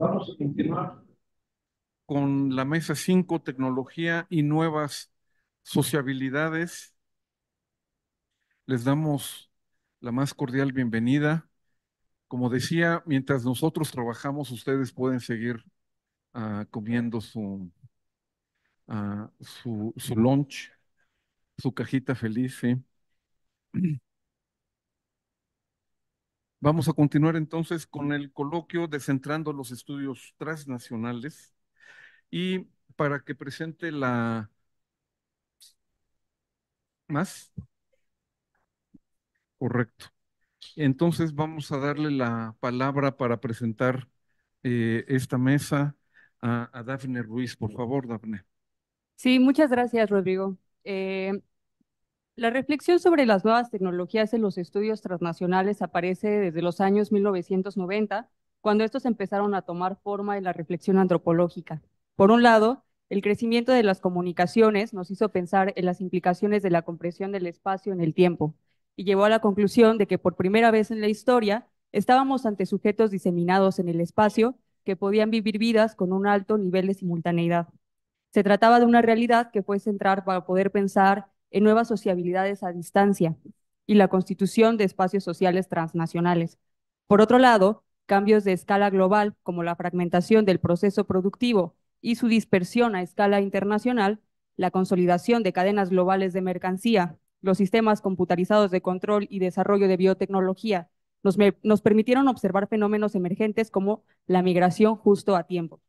Vamos a continuar con la mesa 5, tecnología y nuevas sociabilidades. Les damos la más cordial bienvenida. Como decía, mientras nosotros trabajamos, ustedes pueden seguir ah, comiendo su, ah, su, su lunch, su cajita feliz. Vamos a continuar entonces con el coloquio Descentrando los Estudios Transnacionales y para que presente la... ¿Más? Correcto. Entonces vamos a darle la palabra para presentar eh, esta mesa a, Dafne Ruiz. Por favor, Dafne. Sí, muchas gracias, Rodrigo. Eh, la reflexión sobre las nuevas tecnologías en los estudios transnacionales aparece desde los años 1990, cuando estos empezaron a tomar forma en la reflexión antropológica. Por un lado, el crecimiento de las comunicaciones nos hizo pensar en las implicaciones de la compresión del espacio en el tiempo y llevó a la conclusión de que por primera vez en la historia estábamos ante sujetos diseminados en el espacio que podían vivir vidas con un alto nivel de simultaneidad. Se trataba de una realidad que fue central para poder pensar en nuevas sociabilidades a distancia y la constitución de espacios sociales transnacionales. Por otro lado, cambios de escala global, como la fragmentación del proceso productivo y su dispersión a escala internacional, la consolidación de cadenas globales de mercancía, los sistemas computarizados de control y desarrollo de biotecnología, nos, permitieron observar fenómenos emergentes como la migración justo a tiempo.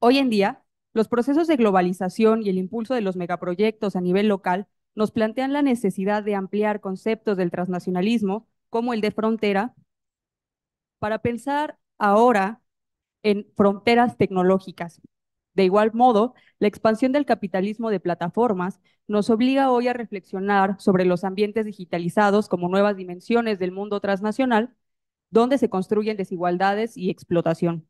Hoy en día, los procesos de globalización y el impulso de los megaproyectos a nivel local nos plantean la necesidad de ampliar conceptos del transnacionalismo, como el de frontera, para pensar ahora en fronteras tecnológicas. De igual modo, la expansión del capitalismo de plataformas nos obliga hoy a reflexionar sobre los ambientes digitalizados como nuevas dimensiones del mundo transnacional, donde se construyen desigualdades y explotación.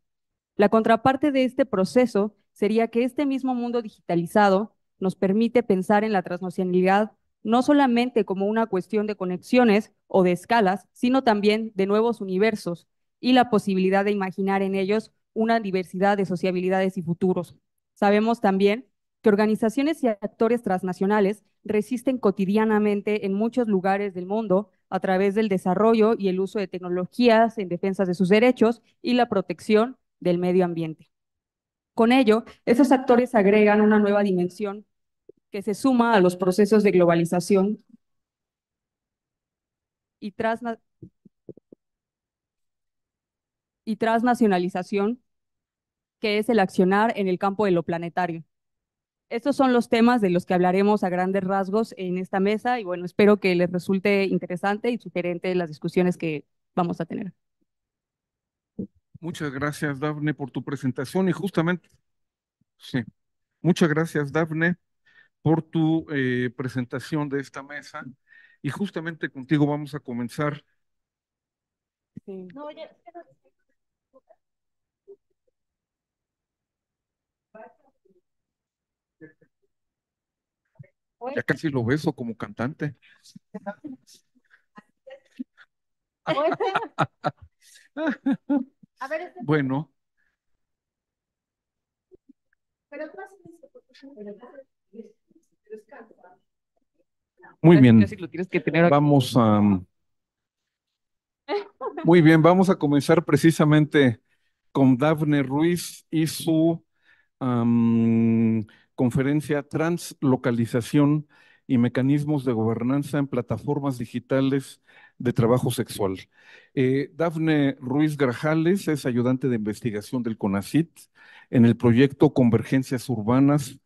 La contraparte de este proceso sería que este mismo mundo digitalizado nos permite pensar en la transnacionalidad no solamente como una cuestión de conexiones o de escalas, sino también de nuevos universos y la posibilidad de imaginar en ellos una diversidad de sociabilidades y futuros. Sabemos también que organizaciones y actores transnacionales resisten cotidianamente en muchos lugares del mundo a través del desarrollo y el uso de tecnologías en defensa de sus derechos y la protección del medio ambiente. Con ello, esos actores agregan una nueva dimensión que se suma a los procesos de globalización y, transnacionalización, que es el accionar en el campo de lo planetario. Estos son los temas de los que hablaremos a grandes rasgos en esta mesa y bueno, espero que les resulte interesante y sugerente las discusiones que vamos a tener. Muchas gracias, Dafne, por tu presentación y justamente, sí, muchas gracias, Dafne, por tu eh, presentación de esta mesa y justamente contigo vamos a comenzar. Sí. ya, Ya casi lo beso como cantante. Este bueno. Muy bien. Vamos a. Muy bien, vamos a comenzar precisamente con Dafne Ruiz y su conferencia Translocalización y Mecanismos de Gobernanza en Plataformas Digitales de trabajo sexual. Eh, Dafne Ruiz Grajales es ayudante de investigación del CONACIT en el proyecto Convergencias Urbanas,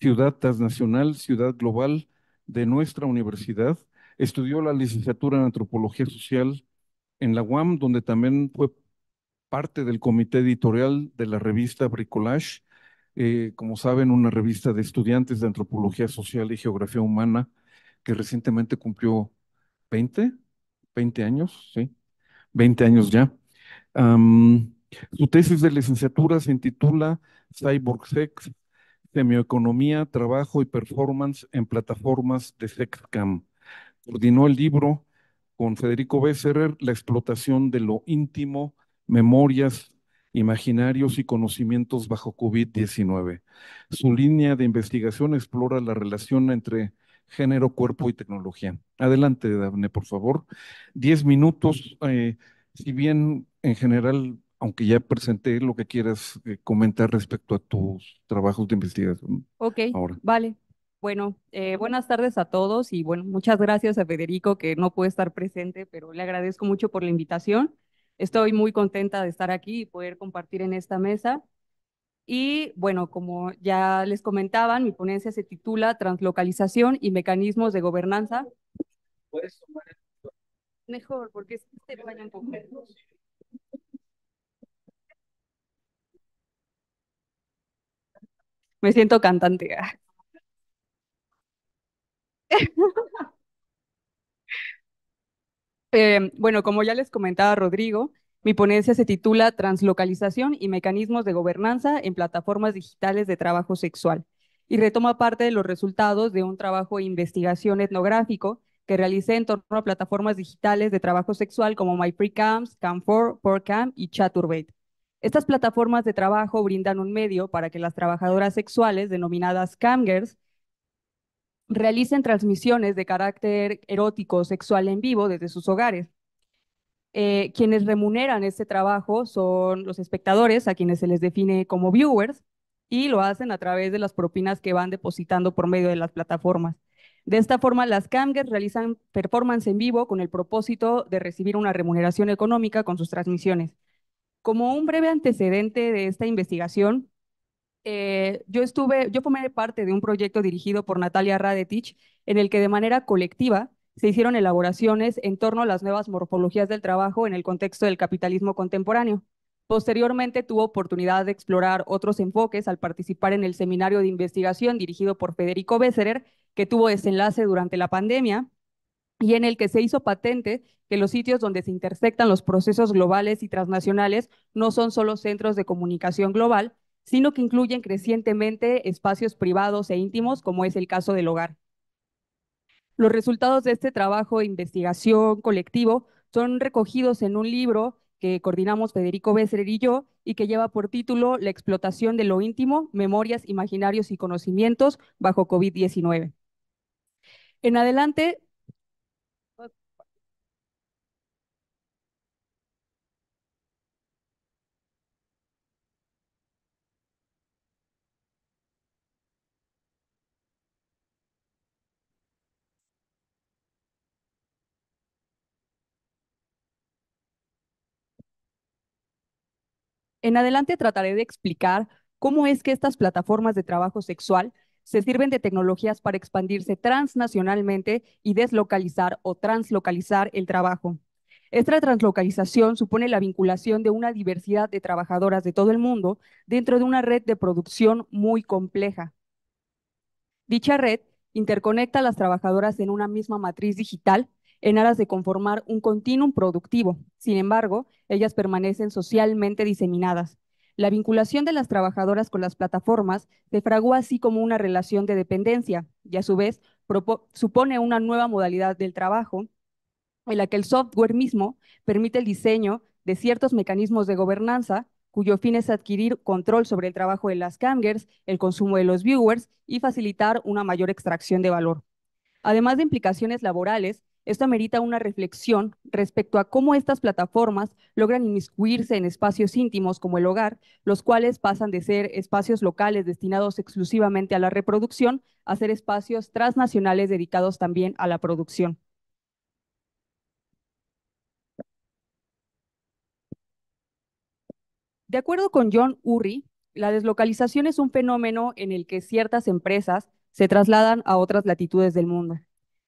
Ciudad Transnacional, Ciudad Global de nuestra universidad. Estudió la licenciatura en Antropología Social en la UAM, donde también fue parte del comité editorial de la revista Bricolage, eh, como saben, una revista de estudiantes de antropología social y geografía humana que recientemente cumplió 20, 20 años, sí, 20 años ya. su tesis de licenciatura se intitula Cyborg Sex, Semioeconomía, Trabajo y Performance en Plataformas de Sexcam. Coordinó el libro con Federico Besserer, La explotación de lo íntimo, memorias, imaginarios y conocimientos bajo COVID-19. Su línea de investigación explora la relación entre género, cuerpo y tecnología. Adelante, Daphne, por favor. Diez minutos. Eh, si bien en general, aunque ya presenté lo que quieras eh, comentar respecto a tus trabajos de investigación. Ok, vale. Bueno, eh, buenas tardes a todos y bueno, muchas gracias a Federico que no puede estar presente, pero le agradezco mucho por la invitación. Estoy muy contenta de estar aquí y poder compartir en esta mesa. Y bueno, como ya les comentaban, mi ponencia se titula Translocalización y mecanismos de gobernanza. Mejor, porque se un poco. Me siento cantante. Em, bueno, como ya les comentaba Rodrigo, mi ponencia se titula Translocalización y mecanismos de gobernanza en plataformas digitales de trabajo sexual y retoma parte de los resultados de un trabajo de investigación etnográfico que realicé en torno a plataformas digitales de trabajo sexual como MyPreCams, Cam4, PorCam y Chaturbate. Estas plataformas de trabajo brindan un medio para que las trabajadoras sexuales, denominadas camgirls, realicen transmisiones de carácter erótico sexual en vivo desde sus hogares. Eh, quienes remuneran este trabajo son los espectadores, a quienes se les define como viewers, y lo hacen a través de las propinas que van depositando por medio de las plataformas. De esta forma, las camgers realizan performance en vivo con el propósito de recibir una remuneración económica con sus transmisiones. Como un breve antecedente de esta investigación, eh, yo estuve, yo formé parte de un proyecto dirigido por Natalia Radetich, en el que de manera colectiva se hicieron elaboraciones en torno a las nuevas morfologías del trabajo en el contexto del capitalismo contemporáneo. Posteriormente tuvo oportunidad de explorar otros enfoques al participar en el seminario de investigación dirigido por Federico Besserer, que tuvo desenlace durante la pandemia y en el que se hizo patente que los sitios donde se intersectan los procesos globales y transnacionales no son solo centros de comunicación global, sino que incluyen crecientemente espacios privados e íntimos, como es el caso del hogar. Los resultados de este trabajo de investigación colectivo son recogidos en un libro que coordinamos Federico Besser y yo y que lleva por título La explotación de lo íntimo, memorias, imaginarios y conocimientos bajo COVID-19. En adelante En adelante trataré de explicar cómo es que estas plataformas de trabajo sexual se sirven de tecnologías para expandirse transnacionalmente y deslocalizar o translocalizar el trabajo. Esta translocalización supone la vinculación de una diversidad de trabajadoras de todo el mundo dentro de una red de producción muy compleja. Dicha red interconecta a las trabajadoras en una misma matriz digital en aras de conformar un continuum productivo. Sin embargo, ellas permanecen socialmente diseminadas. La vinculación de las trabajadoras con las plataformas se así como una relación de dependencia y a su vez supone una nueva modalidad del trabajo en la que el software mismo permite el diseño de ciertos mecanismos de gobernanza cuyo fin es adquirir control sobre el trabajo de las cangers, el consumo de los viewers y facilitar una mayor extracción de valor. Además de implicaciones laborales, esto amerita una reflexión respecto a cómo estas plataformas logran inmiscuirse en espacios íntimos como el hogar, los cuales pasan de ser espacios locales destinados exclusivamente a la reproducción a ser espacios transnacionales dedicados también a la producción. De acuerdo con John Urry, la deslocalización es un fenómeno en el que ciertas empresas se trasladan a otras latitudes del mundo.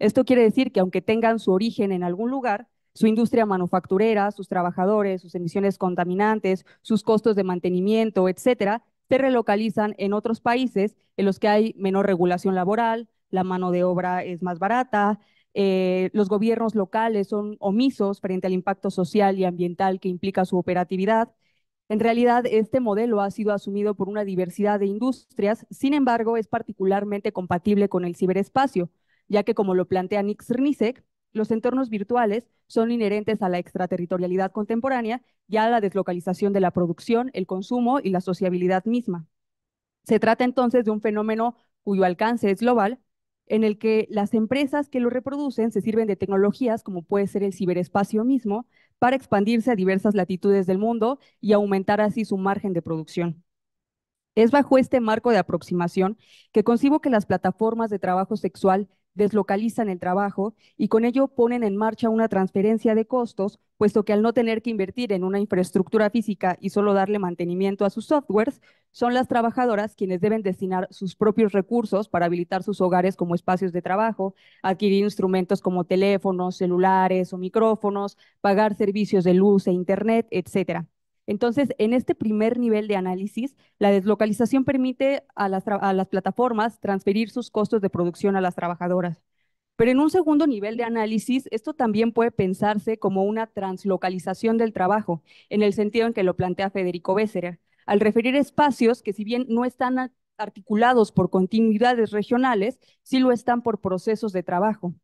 Esto quiere decir que aunque tengan su origen en algún lugar, su industria manufacturera, sus trabajadores, sus emisiones contaminantes, sus costos de mantenimiento, etcétera, se relocalizan en otros países en los que hay menor regulación laboral, la mano de obra es más barata, eh, los gobiernos locales son omisos frente al impacto social y ambiental que implica su operatividad. En realidad, este modelo ha sido asumido por una diversidad de industrias, sin embargo, es particularmente compatible con el ciberespacio, ya que como lo plantea Nick Srnicek, los entornos virtuales son inherentes a la extraterritorialidad contemporánea y a la deslocalización de la producción, el consumo y la sociabilidad misma. Se trata entonces de un fenómeno cuyo alcance es global, en el que las empresas que lo reproducen se sirven de tecnologías como puede ser el ciberespacio mismo para expandirse a diversas latitudes del mundo y aumentar así su margen de producción. Es bajo este marco de aproximación que concibo que las plataformas de trabajo sexual deslocalizan el trabajo y con ello ponen en marcha una transferencia de costos, puesto que al no tener que invertir en una infraestructura física y solo darle mantenimiento a sus softwares, son las trabajadoras quienes deben destinar sus propios recursos para habilitar sus hogares como espacios de trabajo, adquirir instrumentos como teléfonos, celulares o micrófonos, pagar servicios de luz e internet, etcétera. Entonces, en este primer nivel de análisis, la deslocalización permite a las, plataformas transferir sus costos de producción a las trabajadoras. Pero en un segundo nivel de análisis, esto también puede pensarse como una translocalización del trabajo, en el sentido en que lo plantea Federico Besserer, al referir espacios que si bien no están articulados por continuidades regionales, sí lo están por procesos de trabajo.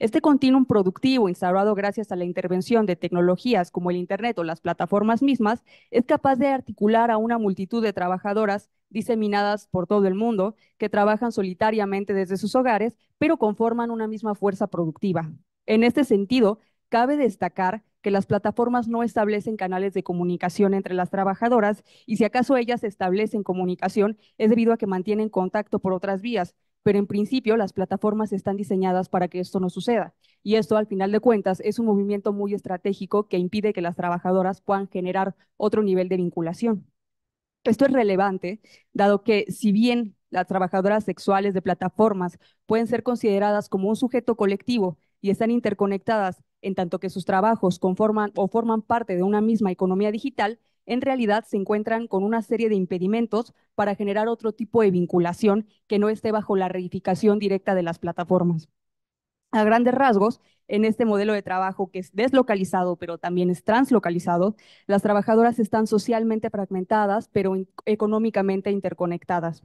Este continuum productivo, instaurado gracias a la intervención de tecnologías como el Internet o las plataformas mismas, es capaz de articular a una multitud de trabajadoras diseminadas por todo el mundo que trabajan solitariamente desde sus hogares, pero conforman una misma fuerza productiva. En este sentido, cabe destacar que las plataformas no establecen canales de comunicación entre las trabajadoras y si acaso ellas establecen comunicación es debido a que mantienen contacto por otras vías, pero en principio las plataformas están diseñadas para que esto no suceda. Y esto, al final de cuentas, es un movimiento muy estratégico que impide que las trabajadoras puedan generar otro nivel de vinculación. Esto es relevante, dado que si bien las trabajadoras sexuales de plataformas pueden ser consideradas como un sujeto colectivo y están interconectadas en tanto que sus trabajos conforman o forman parte de una misma economía digital, en realidad se encuentran con una serie de impedimentos para generar otro tipo de vinculación que no esté bajo la reificación directa de las plataformas. A grandes rasgos, en este modelo de trabajo que es deslocalizado, pero también es translocalizado, las trabajadoras están socialmente fragmentadas, pero económicamente interconectadas.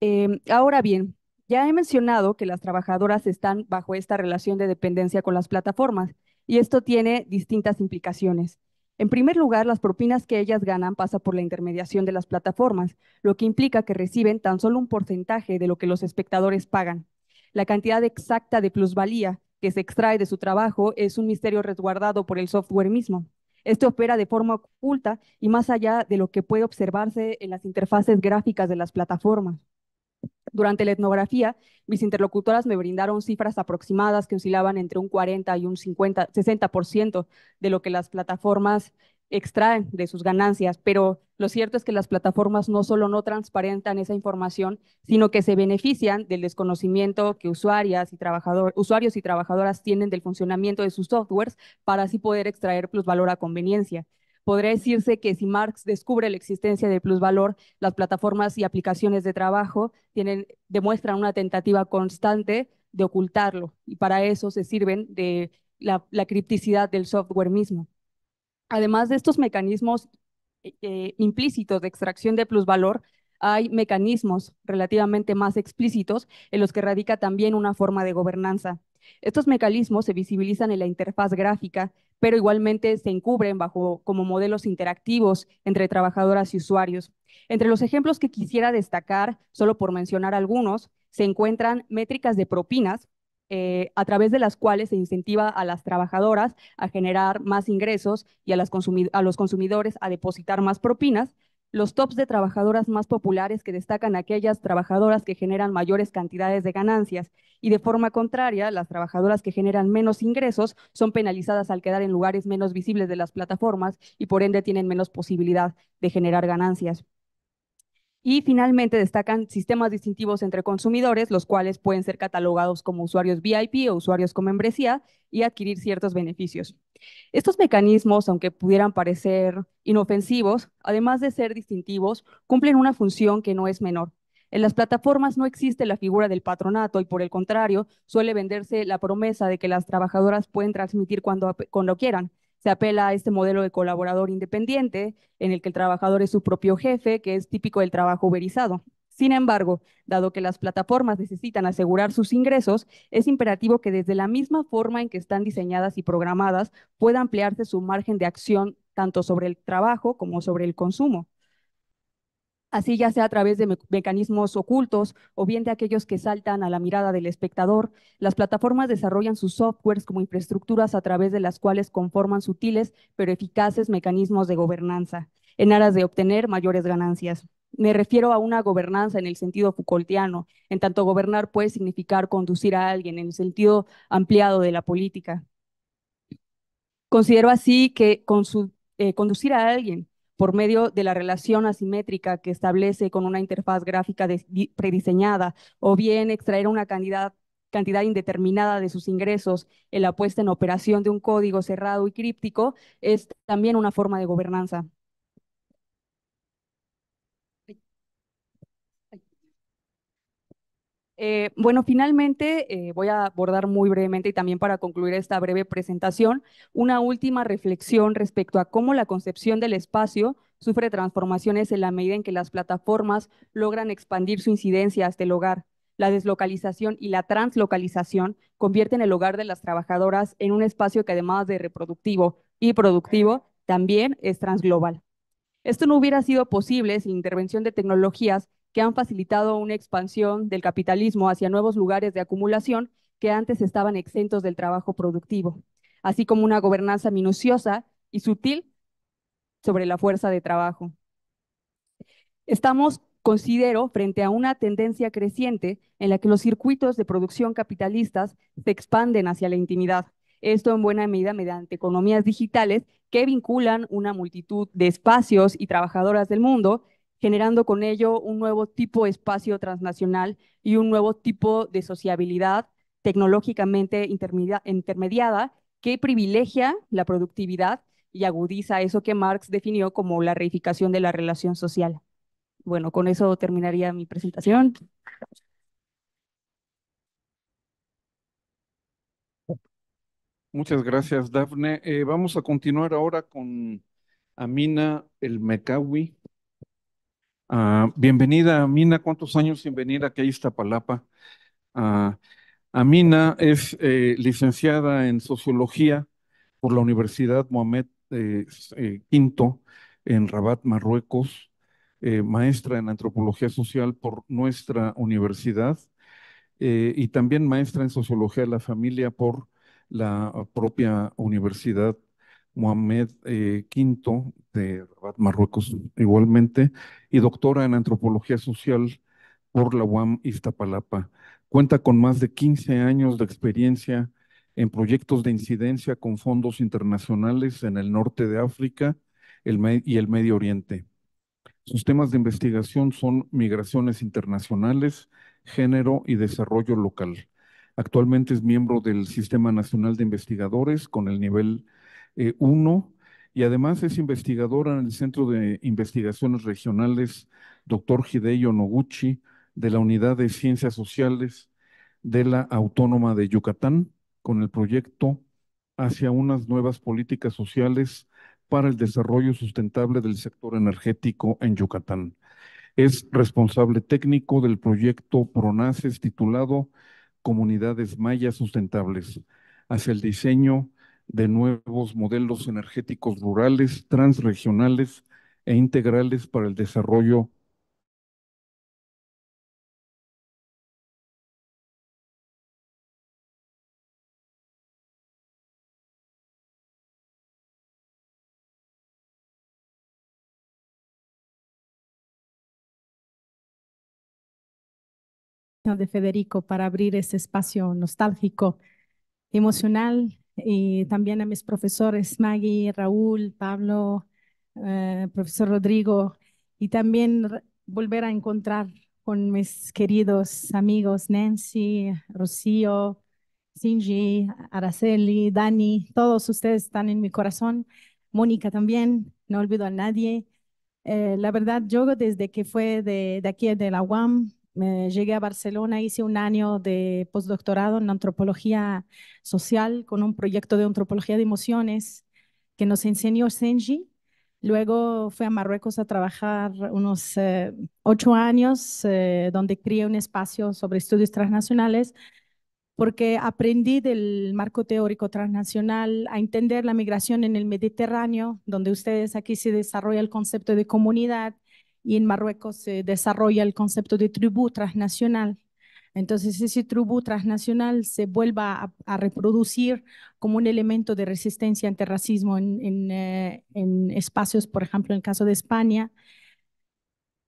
Em, ahora bien, ya he mencionado que las trabajadoras están bajo esta relación de dependencia con las plataformas y esto tiene distintas implicaciones. En primer lugar, las propinas que ellas ganan pasa por la intermediación de las plataformas, lo que implica que reciben tan solo un porcentaje de lo que los espectadores pagan. La cantidad exacta de plusvalía que se extrae de su trabajo es un misterio resguardado por el software mismo. Esto opera de forma oculta y más allá de lo que puede observarse en las interfaces gráficas de las plataformas. Durante la etnografía, mis interlocutoras me brindaron cifras aproximadas que oscilaban entre un 40 y un 50, 60% de lo que las plataformas extraen de sus ganancias, pero lo cierto es que las plataformas no solo no transparentan esa información, sino que se benefician del desconocimiento que usuarias y usuarios y trabajadoras tienen del funcionamiento de sus softwares para así poder extraer plusvalor a conveniencia. Podría decirse que si Marx descubre la existencia del plusvalor, las plataformas y aplicaciones de trabajo demuestran una tentativa constante de ocultarlo y para eso se sirven de la, cripticidad del software mismo. Además de estos mecanismos eh, eh, implícitos de extracción de plusvalor, hay mecanismos relativamente más explícitos en los que radica también una forma de gobernanza. Estos mecanismos se visibilizan en la interfaz gráfica pero igualmente se encubren bajo como modelos interactivos entre trabajadoras y usuarios. Entre los ejemplos que quisiera destacar, solo por mencionar algunos, se encuentran métricas de propinas, eh, a través de las cuales se incentiva a las trabajadoras a generar más ingresos y a los consumidores a depositar más propinas, los tops de trabajadoras más populares que destacan aquellas trabajadoras que generan mayores cantidades de ganancias y de forma contraria, las trabajadoras que generan menos ingresos son penalizadas al quedar en lugares menos visibles de las plataformas y por ende tienen menos posibilidad de generar ganancias. Y finalmente destacan sistemas distintivos entre consumidores, los cuales pueden ser catalogados como usuarios VIP o usuarios con membresía y adquirir ciertos beneficios. Estos mecanismos, aunque pudieran parecer inofensivos, además de ser distintivos, cumplen una función que no es menor. En las plataformas no existe la figura del patronato y por el contrario, suele venderse la promesa de que las trabajadoras pueden transmitir cuando, cuando quieran, se apela a este modelo de colaborador independiente, en el que el trabajador es su propio jefe, que es típico del trabajo uberizado. Sin embargo, dado que las plataformas necesitan asegurar sus ingresos, es imperativo que desde la misma forma en que están diseñadas y programadas pueda ampliarse su margen de acción tanto sobre el trabajo como sobre el consumo así ya sea a través de mecanismos ocultos o bien de aquellos que saltan a la mirada del espectador, las plataformas desarrollan sus softwares como infraestructuras a través de las cuales conforman sutiles pero eficaces mecanismos de gobernanza, en aras de obtener mayores ganancias. Me refiero a una gobernanza en el sentido Foucaultiano, en tanto gobernar puede significar conducir a alguien en el sentido ampliado de la política. Considero así que con su, eh, conducir a alguien por medio de la relación asimétrica que establece con una interfaz gráfica prediseñada, o bien extraer una cantidad, cantidad indeterminada de sus ingresos en la puesta en operación de un código cerrado y críptico, es también una forma de gobernanza. Eh, bueno, finalmente eh, voy a abordar muy brevemente y también para concluir esta breve presentación, una última reflexión respecto a cómo la concepción del espacio sufre transformaciones en la medida en que las plataformas logran expandir su incidencia hasta el hogar. La deslocalización y la translocalización convierten el hogar de las trabajadoras en un espacio que además de reproductivo y productivo, también es transglobal. Esto no hubiera sido posible sin intervención de tecnologías que han facilitado una expansión del capitalismo hacia nuevos lugares de acumulación que antes estaban exentos del trabajo productivo, así como una gobernanza minuciosa y sutil sobre la fuerza de trabajo. Estamos, considero, frente a una tendencia creciente en la que los circuitos de producción capitalistas se expanden hacia la intimidad, esto en buena medida mediante economías digitales que vinculan una multitud de espacios y trabajadoras del mundo generando con ello un nuevo tipo de espacio transnacional y un nuevo tipo de sociabilidad tecnológicamente intermediada que privilegia la productividad y agudiza eso que Marx definió como la reificación de la relación social. Bueno, con eso terminaría mi presentación. Muchas gracias, Dafne. Eh, vamos a continuar ahora con Amina El mekawi Ah, bienvenida, Amina. ¿Cuántos años sin venir aquí a Iztapalapa? Ah, Amina es eh, licenciada en Sociología por la Universidad Mohamed V eh, eh, en Rabat, Marruecos, maestra en Antropología Social por nuestra universidad y también maestra en Sociología de la Familia por la propia Universidad Mohamed V eh, de Rabat, Marruecos, igualmente, y doctora en antropología social por la UAM Iztapalapa. Cuenta con más de 15 años de experiencia en proyectos de incidencia con fondos internacionales en el norte de África y el Medio Oriente. Sus temas de investigación son migraciones internacionales, género y desarrollo local. Actualmente es miembro del Sistema Nacional de Investigadores con el nivel eh, uno, y además es investigadora en el Centro de Investigaciones Regionales Doctor Hideo Noguchi de la Unidad de Ciencias Sociales de la Autónoma de Yucatán con el proyecto hacia unas nuevas políticas sociales para el desarrollo sustentable del sector energético en Yucatán. Es responsable técnico del proyecto PRONACES titulado Comunidades Mayas Sustentables hacia el diseño de nuevos modelos energéticos rurales, transregionales e integrales para el desarrollo de Federico para abrir ese espacio nostálgico, emocional y también a mis profesores Maggie, Raúl, Pablo, eh, profesor Rodrigo, y también volver a encontrar con mis queridos amigos Nancy, Rocío, Sinji, Araceli, Dani, todos ustedes están en mi corazón, Mónica también, no olvido a nadie. Eh, la verdad, yo desde que fue de, de aquí de la UAM, llegué a Barcelona, hice un año de postdoctorado en antropología social con un proyecto de antropología de emociones que nos enseñó Senji. Luego fui a Marruecos a trabajar unos eh, ocho años, eh, donde crié un espacio sobre estudios transnacionales, porque aprendí del marco teórico transnacional a entender la migración en el Mediterráneo, donde ustedes aquí se desarrolla el concepto de comunidad, y en Marruecos se desarrolla el concepto de tribu transnacional. Entonces ese tribu transnacional se vuelva a, reproducir como un elemento de resistencia ante racismo eh, en, espacios, por ejemplo, en el caso de España.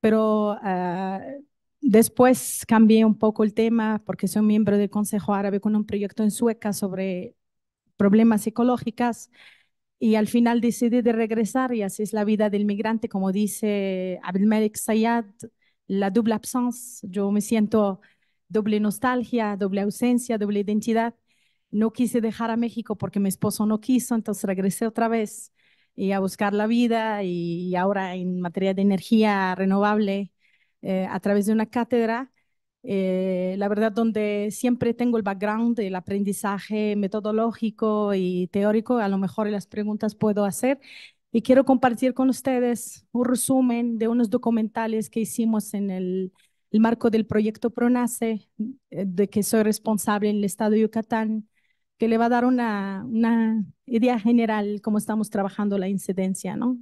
Pero ah, después cambié un poco el tema porque soy miembro del Consejo Árabe con un proyecto en Sueca sobre problemas ecológicos y al final decidí de regresar y así es la vida del migrante, como dice Abdelmelek Sayad, la doble absence, yo me siento doble nostalgia, doble ausencia, doble identidad. No quise dejar a México porque mi esposo no quiso, entonces regresé otra vez y a buscar la vida y ahora en materia de energía renovable eh, a través de una cátedra eh, la verdad, donde siempre tengo el background del aprendizaje metodológico y teórico, a lo mejor las preguntas puedo hacer. Y quiero compartir con ustedes un resumen de unos documentales que hicimos en el, marco del proyecto PRONACE, eh, de que soy responsable en el estado de Yucatán, que le va a dar una, una idea general cómo estamos trabajando la incidencia, ¿no?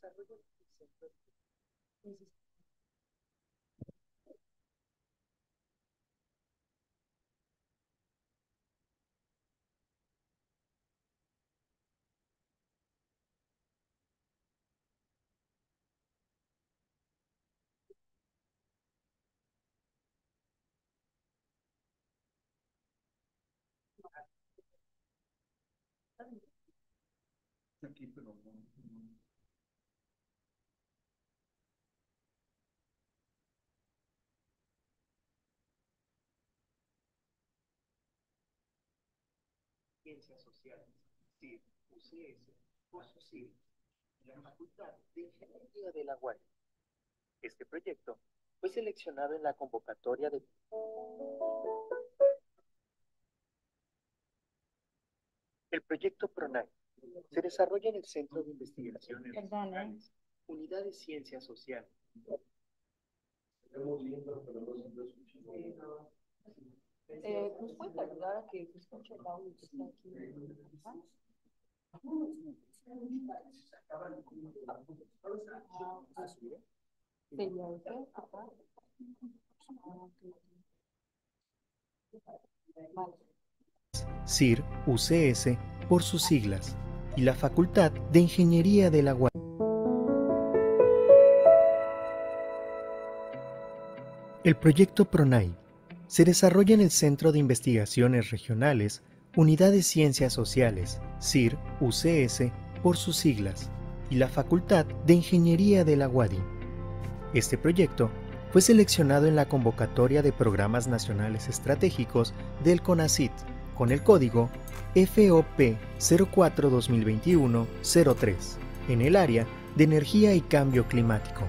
desarrollo del Aquí, pero ciencias sociales, sí, UCS, COSUCID, la Facultad de Ingeniería de la UAE. Este proyecto fue seleccionado en la convocatoria de... El proyecto PRONAI se desarrolla en el Centro de Investigaciones Perdón, ¿eh? Unidad de Ciencias Sociales. Estamos viendo, pero no siempre escuchamos. Eh, ¿Nos puedes ayudar a que se escuche el audio que está aquí? Sería usted, papá. CIR UCS por sus siglas y la Facultad de Ingeniería de la UAS. El proyecto PRONAI se desarrolla en el Centro de Investigaciones Regionales, Unidad de Ciencias Sociales, CIR, UCS, por sus siglas, y la Facultad de Ingeniería de la UADI. Este proyecto fue seleccionado en la convocatoria de programas nacionales estratégicos del CONACIT con el código FOP 04-2021-03 en el área de energía y cambio climático.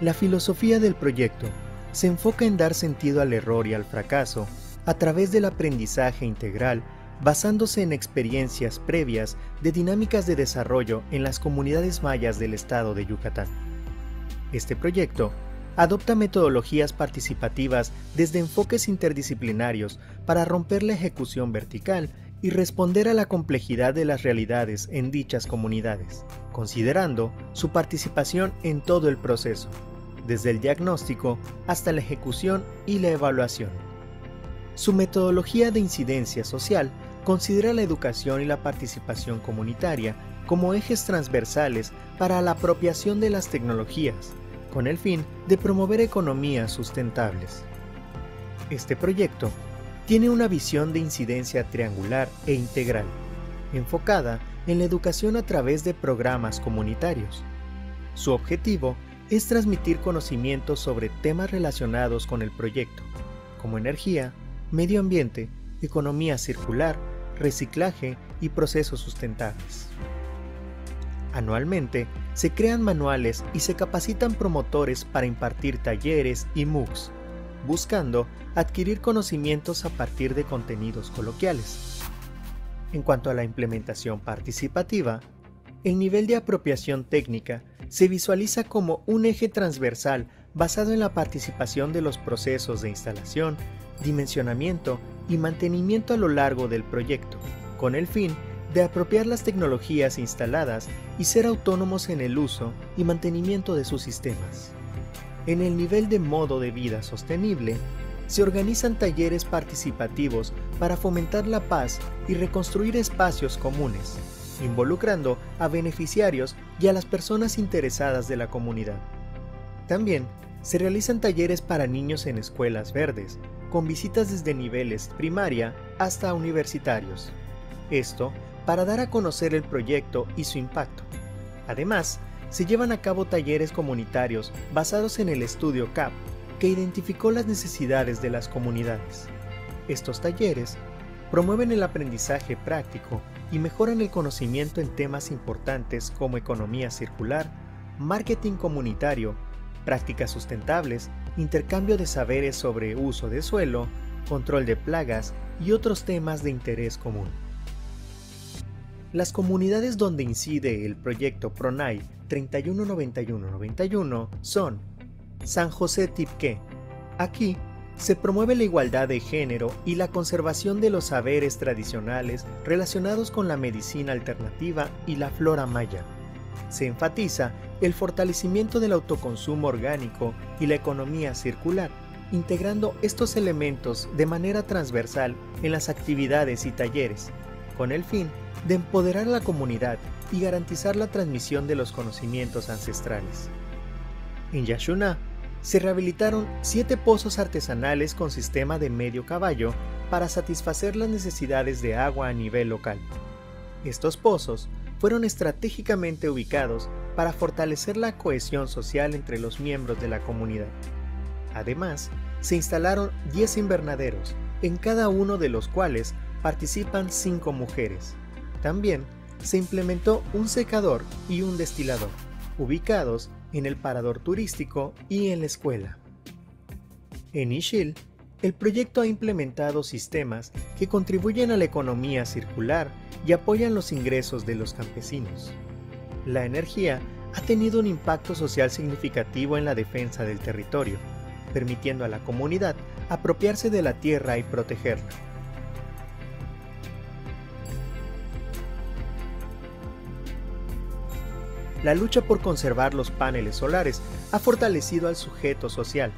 La filosofía del proyecto se enfoca en dar sentido al error y al fracaso a través del aprendizaje integral basándose en experiencias previas de dinámicas de desarrollo en las comunidades mayas del estado de Yucatán. Este proyecto adopta metodologías participativas desde enfoques interdisciplinarios para romper la ejecución vertical y responder a la complejidad de las realidades en dichas comunidades, considerando su participación en todo el proceso, desde el diagnóstico hasta la ejecución y la evaluación. Su metodología de incidencia social considera la educación y la participación comunitaria como ejes transversales para la apropiación de las tecnologías, con el fin de promover economías sustentables. Este proyecto tiene una visión de incidencia triangular e integral, enfocada en la educación a través de programas comunitarios. Su objetivo es transmitir conocimientos sobre temas relacionados con el proyecto, como energía, medio ambiente, economía circular, reciclaje y procesos sustentables. Anualmente, se crean manuales y se capacitan promotores para impartir talleres y MOOCs, buscando adquirir conocimientos a partir de contenidos coloquiales. En cuanto a la implementación participativa, el nivel de apropiación técnica se visualiza como un eje transversal basado en la participación de los procesos de instalación, dimensionamiento y mantenimiento a lo largo del proyecto, con el fin de apropiar las tecnologías instaladas y ser autónomos en el uso y mantenimiento de sus sistemas. En el nivel de modo de vida sostenible, se organizan talleres participativos para fomentar la paz y reconstruir espacios comunes, involucrando a beneficiarios y a las personas interesadas de la comunidad. También se realizan talleres para niños en escuelas verdes, con visitas desde niveles primaria hasta universitarios. Esto para dar a conocer el proyecto y su impacto. Además, se llevan a cabo talleres comunitarios basados en el estudio CAP, que identificó las necesidades de las comunidades. Estos talleres promueven el aprendizaje práctico y mejoran el conocimiento en temas importantes como economía circular, marketing comunitario, prácticas sustentables, intercambio de saberes sobre uso de suelo, control de plagas y otros temas de interés común. Las comunidades donde incide el proyecto PRONAI 319191 son San José Tipque, Aquí se promueve la igualdad de género y la conservación de los saberes tradicionales relacionados con la medicina alternativa y la flora maya. Se enfatiza el fortalecimiento del autoconsumo orgánico y la economía circular, integrando estos elementos de manera transversal en las actividades y talleres, con el fin de empoderar a la comunidad y garantizar la transmisión de los conocimientos ancestrales. En se rehabilitaron siete pozos artesanales con sistema de medio caballo para satisfacer las necesidades de agua a nivel local. Estos pozos fueron estratégicamente ubicados para fortalecer la cohesión social entre los miembros de la comunidad. Además, se instalaron 10 invernaderos, en cada uno de los cuales participan 5 mujeres. También se implementó un secador y un destilador, ubicados en el parador turístico y en la escuela. En Ishil, el proyecto ha implementado sistemas que contribuyen a la economía circular y apoyan los ingresos de los campesinos. La energía ha tenido un impacto social significativo en la defensa del territorio, permitiendo a la comunidad apropiarse de la tierra y protegerla. la lucha por conservar los paneles solares ha fortalecido al sujeto social.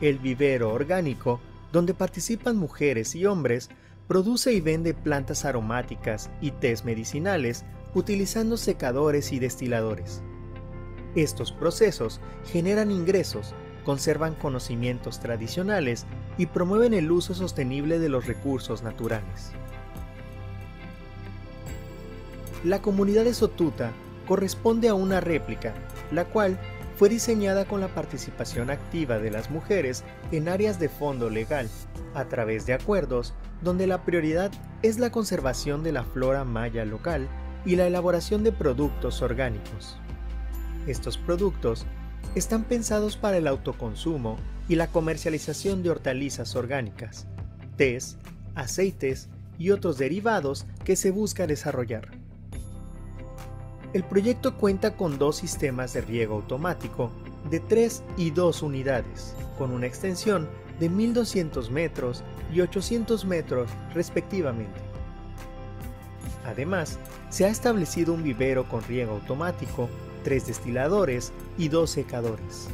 El vivero orgánico, donde participan mujeres y hombres, produce y vende plantas aromáticas y tés medicinales utilizando secadores y destiladores. Estos procesos generan ingresos, conservan conocimientos tradicionales y promueven el uso sostenible de los recursos naturales. La comunidad de Sotuta corresponde a una réplica, la cual fue diseñada con la participación activa de las mujeres en áreas de fondo legal, a través de acuerdos donde la prioridad es la conservación de la flora maya local y la elaboración de productos orgánicos. Estos productos están pensados para el autoconsumo y la comercialización de hortalizas orgánicas, tés, aceites y otros derivados que se busca desarrollar. El proyecto cuenta con dos sistemas de riego automático de 3 y 2 unidades, con una extensión de 1200 metros y 800 metros respectivamente. Además, se ha establecido un vivero con riego automático, tres destiladores y dos secadores.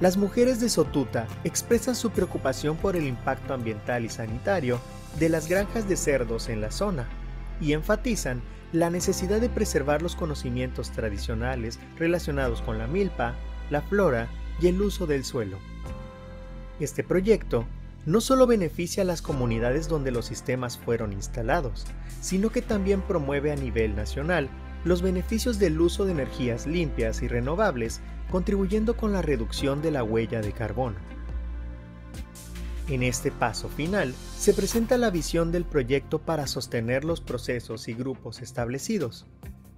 Las mujeres de Sotuta expresan su preocupación por el impacto ambiental y sanitario de las granjas de cerdos en la zona y enfatizan la necesidad de preservar los conocimientos tradicionales relacionados con la milpa, la flora y el uso del suelo. Este proyecto no solo beneficia a las comunidades donde los sistemas fueron instalados, sino que también promueve a nivel nacional los beneficios del uso de energías limpias y renovables, contribuyendo con la reducción de la huella de carbono. En este paso final se presenta la visión del proyecto para sostener los procesos y grupos establecidos.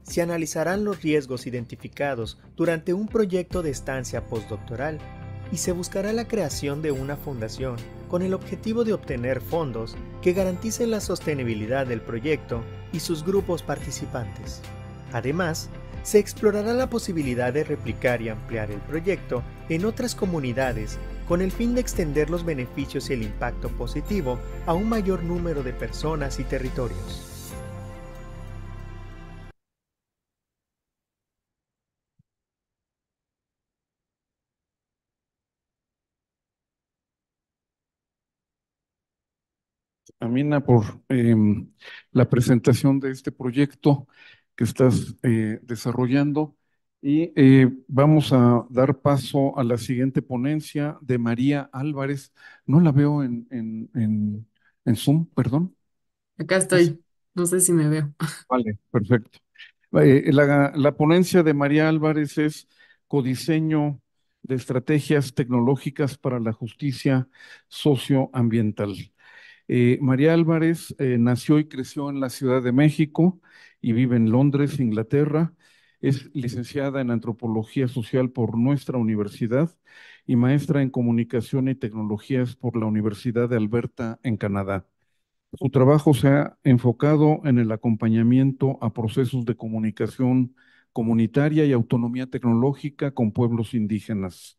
Se analizarán los riesgos identificados durante un proyecto de estancia postdoctoral y se buscará la creación de una fundación con el objetivo de obtener fondos que garanticen la sostenibilidad del proyecto y sus grupos participantes. Además, se explorará la posibilidad de replicar y ampliar el proyecto en otras comunidades con el fin de extender los beneficios y el impacto positivo a un mayor número de personas y territorios. Amina, por em, la presentación de este proyecto que estás eh, desarrollando. Y eh, vamos a dar paso a la siguiente ponencia de María Álvarez. No la veo en, en, Zoom, perdón. Acá estoy. No sé si me veo. Vale, perfecto. Eh, la, ponencia de María Álvarez es Codiseño de Estrategias Tecnológicas para la Justicia Socioambiental. Eh, María Álvarez nació y creció en la Ciudad de México y vive en Londres, Inglaterra es licenciada en Antropología Social por nuestra universidad y maestra en Comunicación y Tecnologías por la Universidad de Alberta en Canadá. Su trabajo se ha enfocado en el acompañamiento a procesos de comunicación comunitaria y autonomía tecnológica con pueblos indígenas.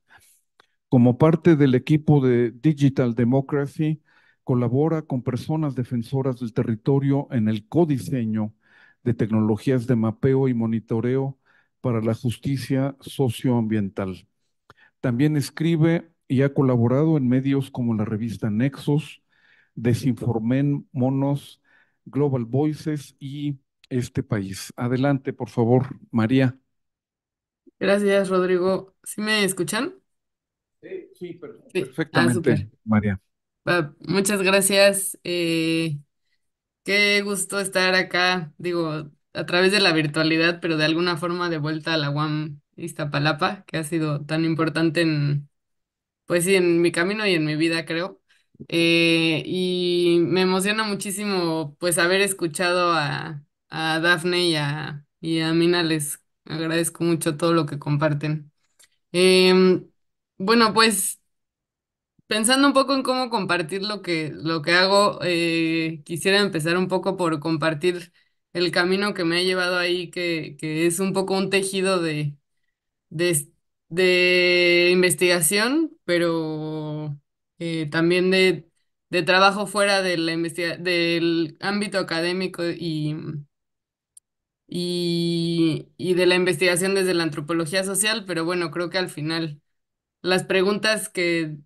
Como parte del equipo de Digital Democracy, colabora con personas defensoras del territorio en el codiseño de tecnologías de mapeo y monitoreo para la justicia socioambiental. También escribe y ha colaborado en medios como la revista Nexos, Desinformen, Monos, Global Voices y Este País. Adelante, por favor, María. Gracias, Rodrigo. ¿Sí me escuchan? Sí, ah, perfectamente, María. Ah, muchas gracias. Eh, Qué gusto estar acá, digo, a través de la virtualidad, pero de alguna forma de vuelta a la UAM Iztapalapa, que ha sido tan importante en, pues sí, en mi camino y en mi vida, creo. Eh, y me emociona muchísimo, pues, haber escuchado a, a Dafne y a, Mina. Les agradezco mucho todo lo que comparten. Em, bueno, pues Pensando un poco en cómo compartir lo que, lo que hago, eh, quisiera empezar un poco por compartir el camino que me ha llevado ahí, que, es un poco un tejido de, de, investigación, pero eh, también de, trabajo fuera de la del ámbito académico y, y, y de la investigación desde la antropología social, pero bueno, creo que al final las preguntas que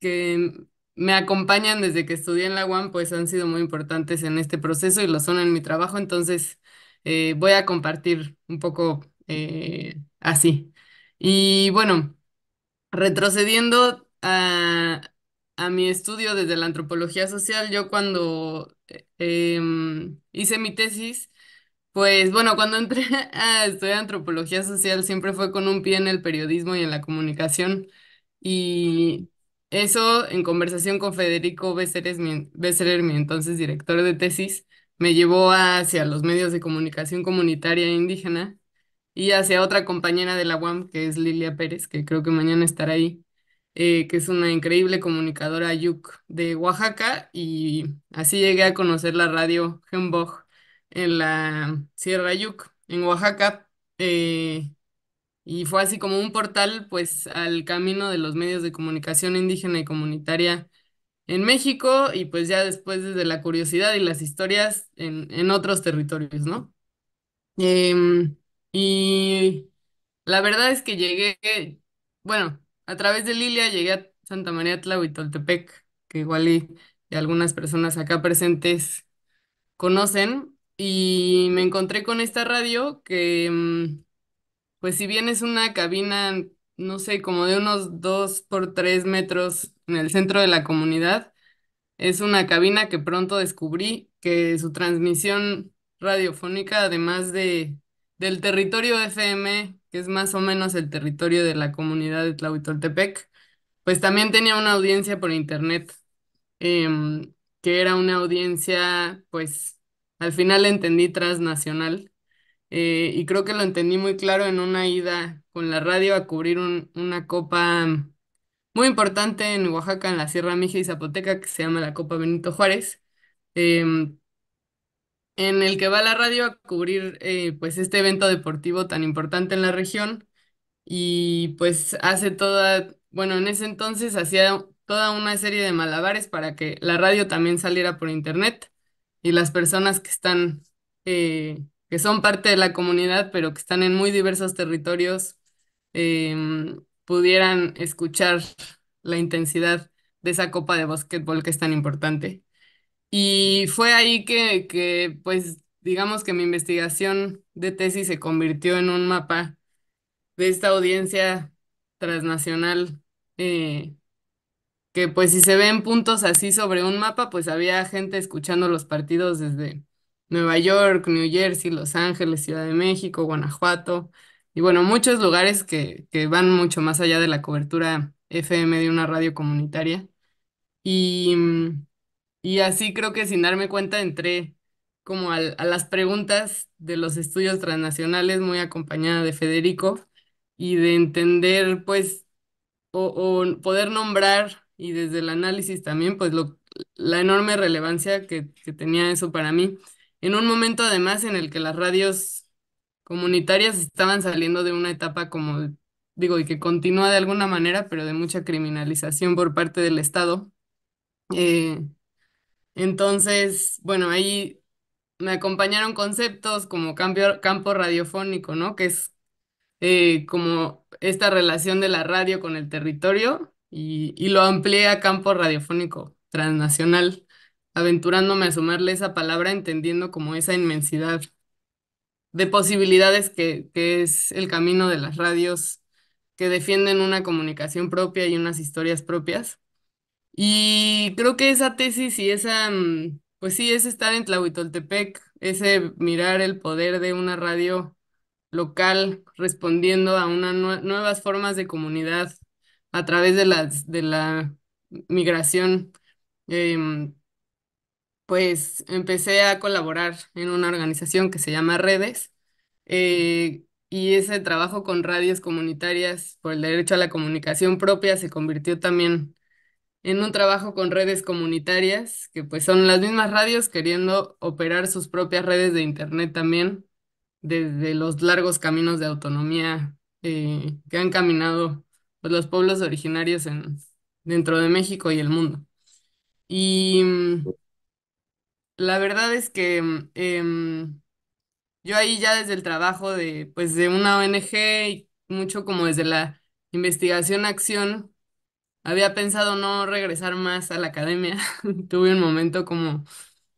que me acompañan desde que estudié en la UAM, pues han sido muy importantes en este proceso y lo son en mi trabajo, entonces eh, voy a compartir un poco eh, así. Y bueno, retrocediendo a, mi estudio desde la antropología social, yo cuando eh, em, hice mi tesis, pues bueno, cuando entré a estudiar antropología social siempre fue con un pie en el periodismo y en la comunicación. Y eso, en conversación con Federico Besserer, mi, mi entonces director de tesis, me llevó hacia los medios de comunicación comunitaria indígena y hacia otra compañera de la UAM, que es Lilia Pérez, que creo que mañana estará ahí, eh, que es una increíble comunicadora yuk de Oaxaca, y así llegué a conocer la radio Hembog en la Sierra Yuk, en Oaxaca. Eh, y fue así como un portal pues al camino de los medios de comunicación indígena y comunitaria en México y pues ya después desde la curiosidad y las historias en, otros territorios, ¿no? Em, y la verdad es que llegué, bueno, a través de Lilia llegué a Santa María Tlahuitoltepec, que igual y algunas personas acá presentes conocen, y me encontré con esta radio que em, pues si bien es una cabina, no sé, como de unos dos por tres metros en el centro de la comunidad, es una cabina que pronto descubrí que su transmisión radiofónica, además de, del territorio FM, que es más o menos el territorio de la comunidad de Tlahuitoltepec, pues también tenía una audiencia por internet, em, que era una audiencia, pues al final entendí transnacional eh, y creo que lo entendí muy claro en una ida con la radio a cubrir una copa muy importante en Oaxaca, en la Sierra Mija y Zapoteca, que se llama la Copa Benito Juárez, em, en el que va la radio a cubrir eh, pues este evento deportivo tan importante en la región y pues hace toda, bueno, en ese entonces hacía toda una serie de malabares para que la radio también saliera por internet y las personas que están eh, que son parte de la comunidad, pero que están en muy diversos territorios, em, pudieran escuchar la intensidad de esa copa de básquetbol que es tan importante. Y fue ahí que, pues, digamos que mi investigación de tesis se convirtió en un mapa de esta audiencia transnacional, eh, que pues si se ven puntos así sobre un mapa, pues había gente escuchando los partidos desde Nueva York, New Jersey, Los Ángeles, Ciudad de México, Guanajuato, y bueno, muchos lugares que, que van mucho más allá de la cobertura FM de una radio comunitaria. Y, y así creo que sin darme cuenta entré como a, a, las preguntas de los estudios transnacionales muy acompañada de Federico y de entender pues o, o poder nombrar y desde el análisis también pues lo, la enorme relevancia que, que tenía eso para mí en un momento además en el que las radios comunitarias estaban saliendo de una etapa como, digo, y que continúa de alguna manera, pero de mucha criminalización por parte del Estado. Eh, entonces, bueno, ahí me acompañaron conceptos como campo radiofónico, ¿no? Que es eh, como esta relación de la radio con el territorio y, y lo amplié a campo radiofónico transnacional aventurándome a sumarle esa palabra, entendiendo como esa inmensidad de posibilidades que, que es el camino de las radios que defienden una comunicación propia y unas historias propias. Y creo que esa tesis y esa, mm, pues sí, es estar en Tlahuitoltepec, ese mirar el poder de una radio local respondiendo a unas nuevas formas de comunidad a través de, las, de la migración eh, pues empecé a colaborar en una organización que se llama Redes eh, y ese trabajo con radios comunitarias por el derecho a la comunicación propia se convirtió también en un trabajo con redes comunitarias, que pues son las mismas radios queriendo operar sus propias redes de Internet también desde los largos caminos de autonomía eh, que han caminado pues, los pueblos originarios en, dentro de México y el mundo. Y mm, la verdad es que mm, em, yo ahí ya desde el trabajo de, pues, de una ONG y mucho como desde la investigación-acción, había pensado no regresar más a la academia. Tuve un momento como,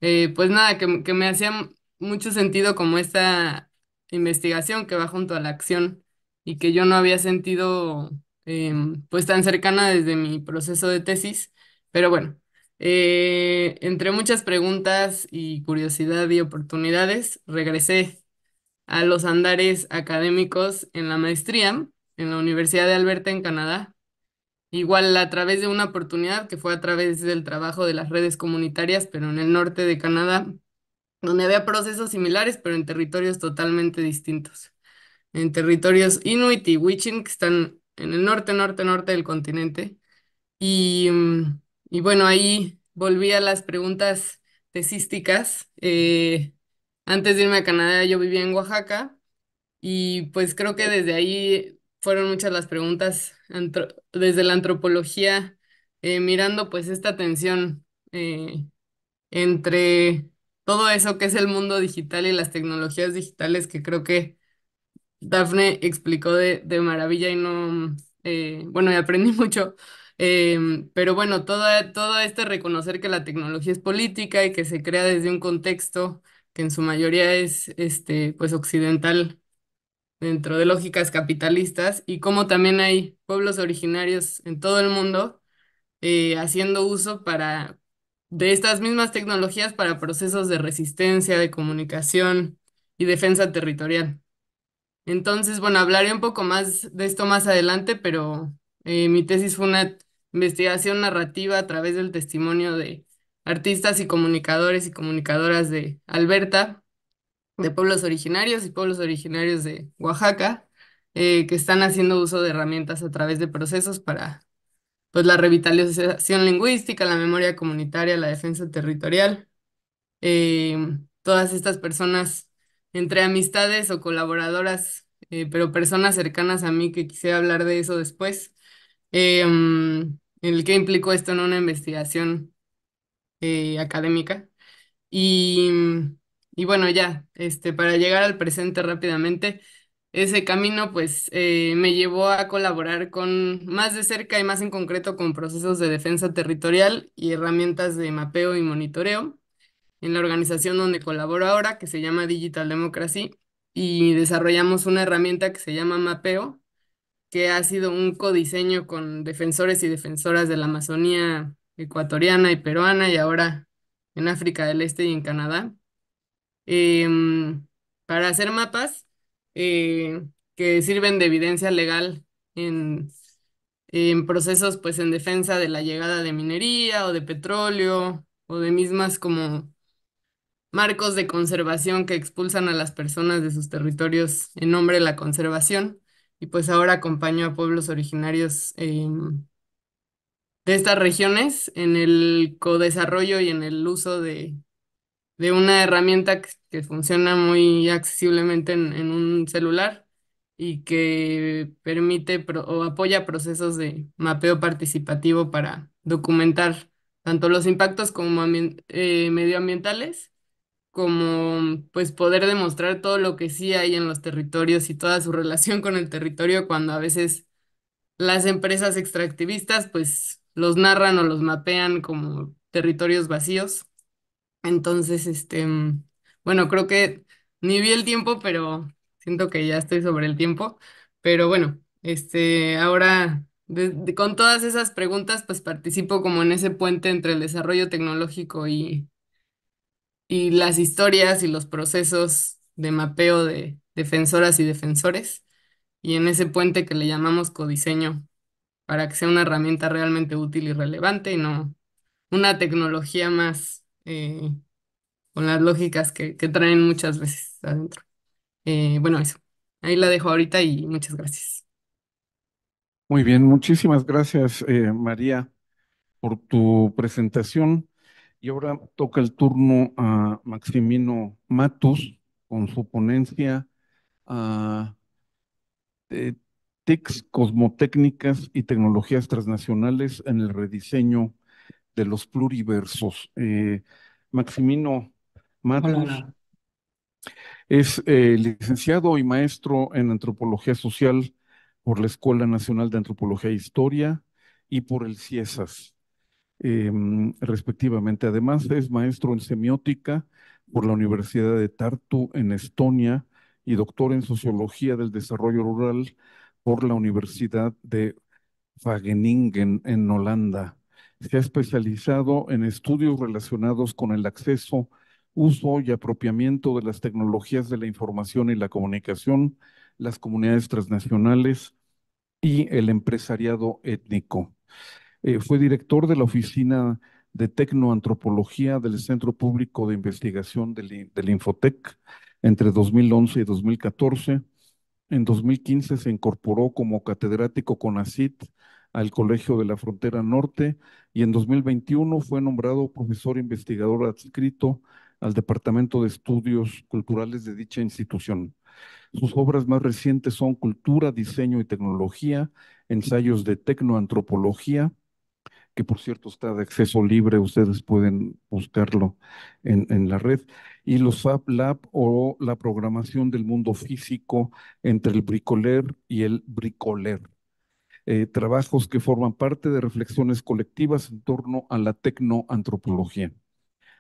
eh, pues nada, que, me hacía mucho sentido como esta investigación que va junto a la acción y que yo no había sentido em, pues tan cercana desde mi proceso de tesis. Pero bueno, eh, entre muchas preguntas y curiosidad y oportunidades, regresé a los andares académicos en la maestría en la Universidad de Alberta en Canadá. Igual a través de una oportunidad que fue a través del trabajo de las redes comunitarias, pero en el norte de Canadá, donde había procesos similares, pero en territorios totalmente distintos. En territorios inuit y wichin, que están en el norte, norte, norte del continente. Y mm, y bueno, ahí volví a las preguntas tesísticas. Eh, antes de irme a Canadá yo vivía en Oaxaca y pues creo que desde ahí fueron muchas las preguntas desde la antropología, eh, mirando pues esta tensión eh, entre todo eso que es el mundo digital y las tecnologías digitales que creo que Dafne explicó de, maravilla y no, bueno, y aprendí mucho Em, pero bueno, todo, todo este reconocer que la tecnología es política y que se crea desde un contexto que en su mayoría es este, pues occidental dentro de lógicas capitalistas y como también hay pueblos originarios en todo el mundo eh, haciendo uso para, de estas mismas tecnologías para procesos de resistencia, de comunicación y defensa territorial. Entonces, bueno, hablaré un poco más de esto más adelante, pero eh, mi tesis fue una investigación narrativa a través del testimonio de artistas y comunicadores y comunicadoras de Alberta, de pueblos originarios y pueblos originarios de Oaxaca, eh, que están haciendo uso de herramientas a través de procesos para pues, la revitalización lingüística, la memoria comunitaria, la defensa territorial. Eh, todas estas personas, entre amistades o colaboradoras, pero personas cercanas a mí que quisiera hablar de eso después, Em, el que implicó esto en una investigación eh, académica. Mm, y, bueno, ya, este, para llegar al presente rápidamente, ese camino pues eh, me llevó a colaborar con más de cerca y más en concreto con procesos de defensa territorial y herramientas de mapeo y monitoreo en la organización donde colaboro ahora, que se llama Digital Democracy, y desarrollamos una herramienta que se llama Mapeo, que ha sido un codiseño con defensores y defensoras de la Amazonía ecuatoriana y peruana y ahora en África del Este y en Canadá. Em, para hacer mapas eh, que sirven de evidencia legal en, en procesos pues en defensa de la llegada de minería o de petróleo o de mismas como marcos de conservación que expulsan a las personas de sus territorios en nombre de la conservación y pues ahora acompaño a pueblos originarios de estas regiones en el codesarrollo y en el uso de, una herramienta que, funciona muy accesiblemente en, un celular y que permite o apoya procesos de mapeo participativo para documentar tanto los impactos como eh, medioambientales como pues poder demostrar todo lo que sí hay en los territorios y toda su relación con el territorio cuando a veces las empresas extractivistas pues los narran o los mapean como territorios vacíos. Entonces, este, bueno, creo que ni vi el tiempo, pero siento que ya estoy sobre el tiempo. Pero bueno, este, ahora con todas esas preguntas, pues participo como en ese puente entre el desarrollo tecnológico y, y las historias y los procesos de mapeo de defensoras y defensores, y en ese puente que le llamamos codiseño, para que sea una herramienta realmente útil y relevante y no una tecnología más eh, con las lógicas que, traen muchas veces adentro. Eh, bueno, eso. Ahí la dejo ahorita y muchas gracias. Muy bien, muchísimas gracias, eh, María, por tu presentación. Y ahora toca el turno a Maximino Matus con su ponencia a ah, TICs, cosmotécnicas y tecnologías transnacionales en el rediseño de los pluriversos. Eh, Maximino Matus es eh, licenciado y maestro en antropología social por la Escuela Nacional de Antropología e Historia y por el CIESAS. Em, respectivamente. Además, es maestro en semiótica por la Universidad de Tartu en Estonia y doctor en sociología del desarrollo rural por la Universidad de Wageningen en Holanda. Se ha especializado en estudios relacionados con el acceso, uso y apropiamiento de las tecnologías de la información y la comunicación, las comunidades transnacionales y el empresariado étnico. Eh, fue director de la Oficina de Tecnoantropología del Centro Público de Investigación del, Infotec entre 2011 y 2014. En 2015 se incorporó como catedrático con aCIt al Colegio de la Frontera Norte y en 2021 fue nombrado profesor investigador adscrito al Departamento de Estudios Culturales de dicha institución. Sus obras más recientes son Cultura, Diseño y Tecnología, Ensayos de Tecnoantropología, que por cierto está de acceso libre, ustedes pueden buscarlo en, la red, y los Fab Lab o la programación del mundo físico entre el bricoler y el bricoler. Eh, trabajos que forman parte de reflexiones colectivas en torno a la tecnoantropología.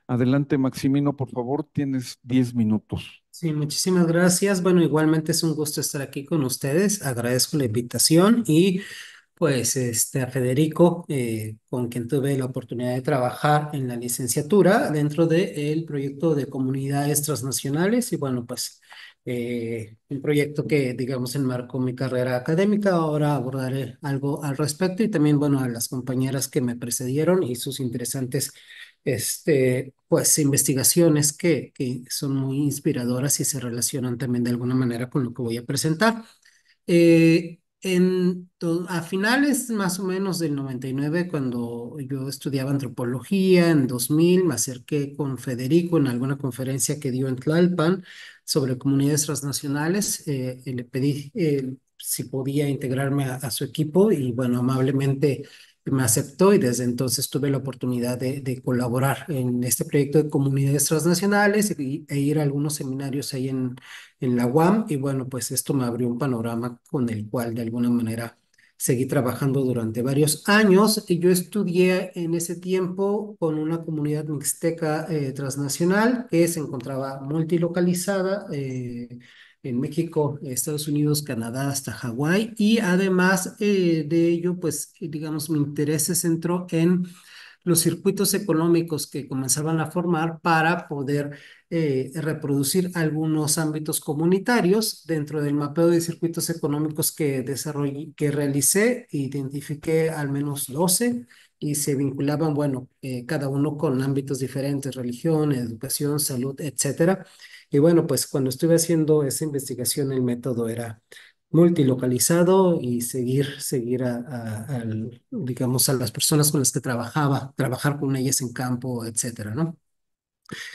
Adelante, Maximino, por favor, tienes 10 minutos. Sí, muchísimas gracias. Bueno, igualmente es un gusto estar aquí con ustedes. Agradezco la invitación y pues este, a Federico, eh, con quien tuve la oportunidad de trabajar en la licenciatura dentro del el proyecto de comunidades transnacionales y bueno, pues eh, un proyecto que, digamos, enmarcó mi carrera académica. Ahora abordaré algo al respecto y también, bueno, a las compañeras que me precedieron y sus interesantes, este, pues, investigaciones que, que son muy inspiradoras y se relacionan también de alguna manera con lo que voy a presentar. Eh, en a finales más o menos del 99, cuando yo estudiaba antropología, en 2000 me acerqué con Federico en alguna conferencia que dio en Tlalpan sobre comunidades transnacionales. Eh, le pedí eh, si podía integrarme a, a, su equipo y bueno, amablemente me aceptó y desde entonces tuve la oportunidad de, colaborar en este proyecto de comunidades transnacionales e ir a algunos seminarios ahí en, la UAM y bueno, pues esto me abrió un panorama con el cual de alguna manera seguí trabajando durante varios años y yo estudié en ese tiempo con una comunidad mixteca eh, transnacional que se encontraba multilocalizada. Eh, en México, Estados Unidos, Canadá, hasta Hawái. Y además eh, de ello, pues, digamos, mi interés se centró en los circuitos económicos que comenzaban a formar para poder eh, reproducir algunos ámbitos comunitarios dentro del mapeo de circuitos económicos que desarrollé, que realicé, identifiqué al menos 12 y se vinculaban, bueno, eh, cada uno con ámbitos diferentes, religión, educación, salud, etcétera. Y bueno, pues cuando estuve haciendo esa investigación, el método era multilocalizado y seguir, seguir a, digamos, a las personas con las que trabajaba, trabajar con ellas en campo, etcétera, ¿no?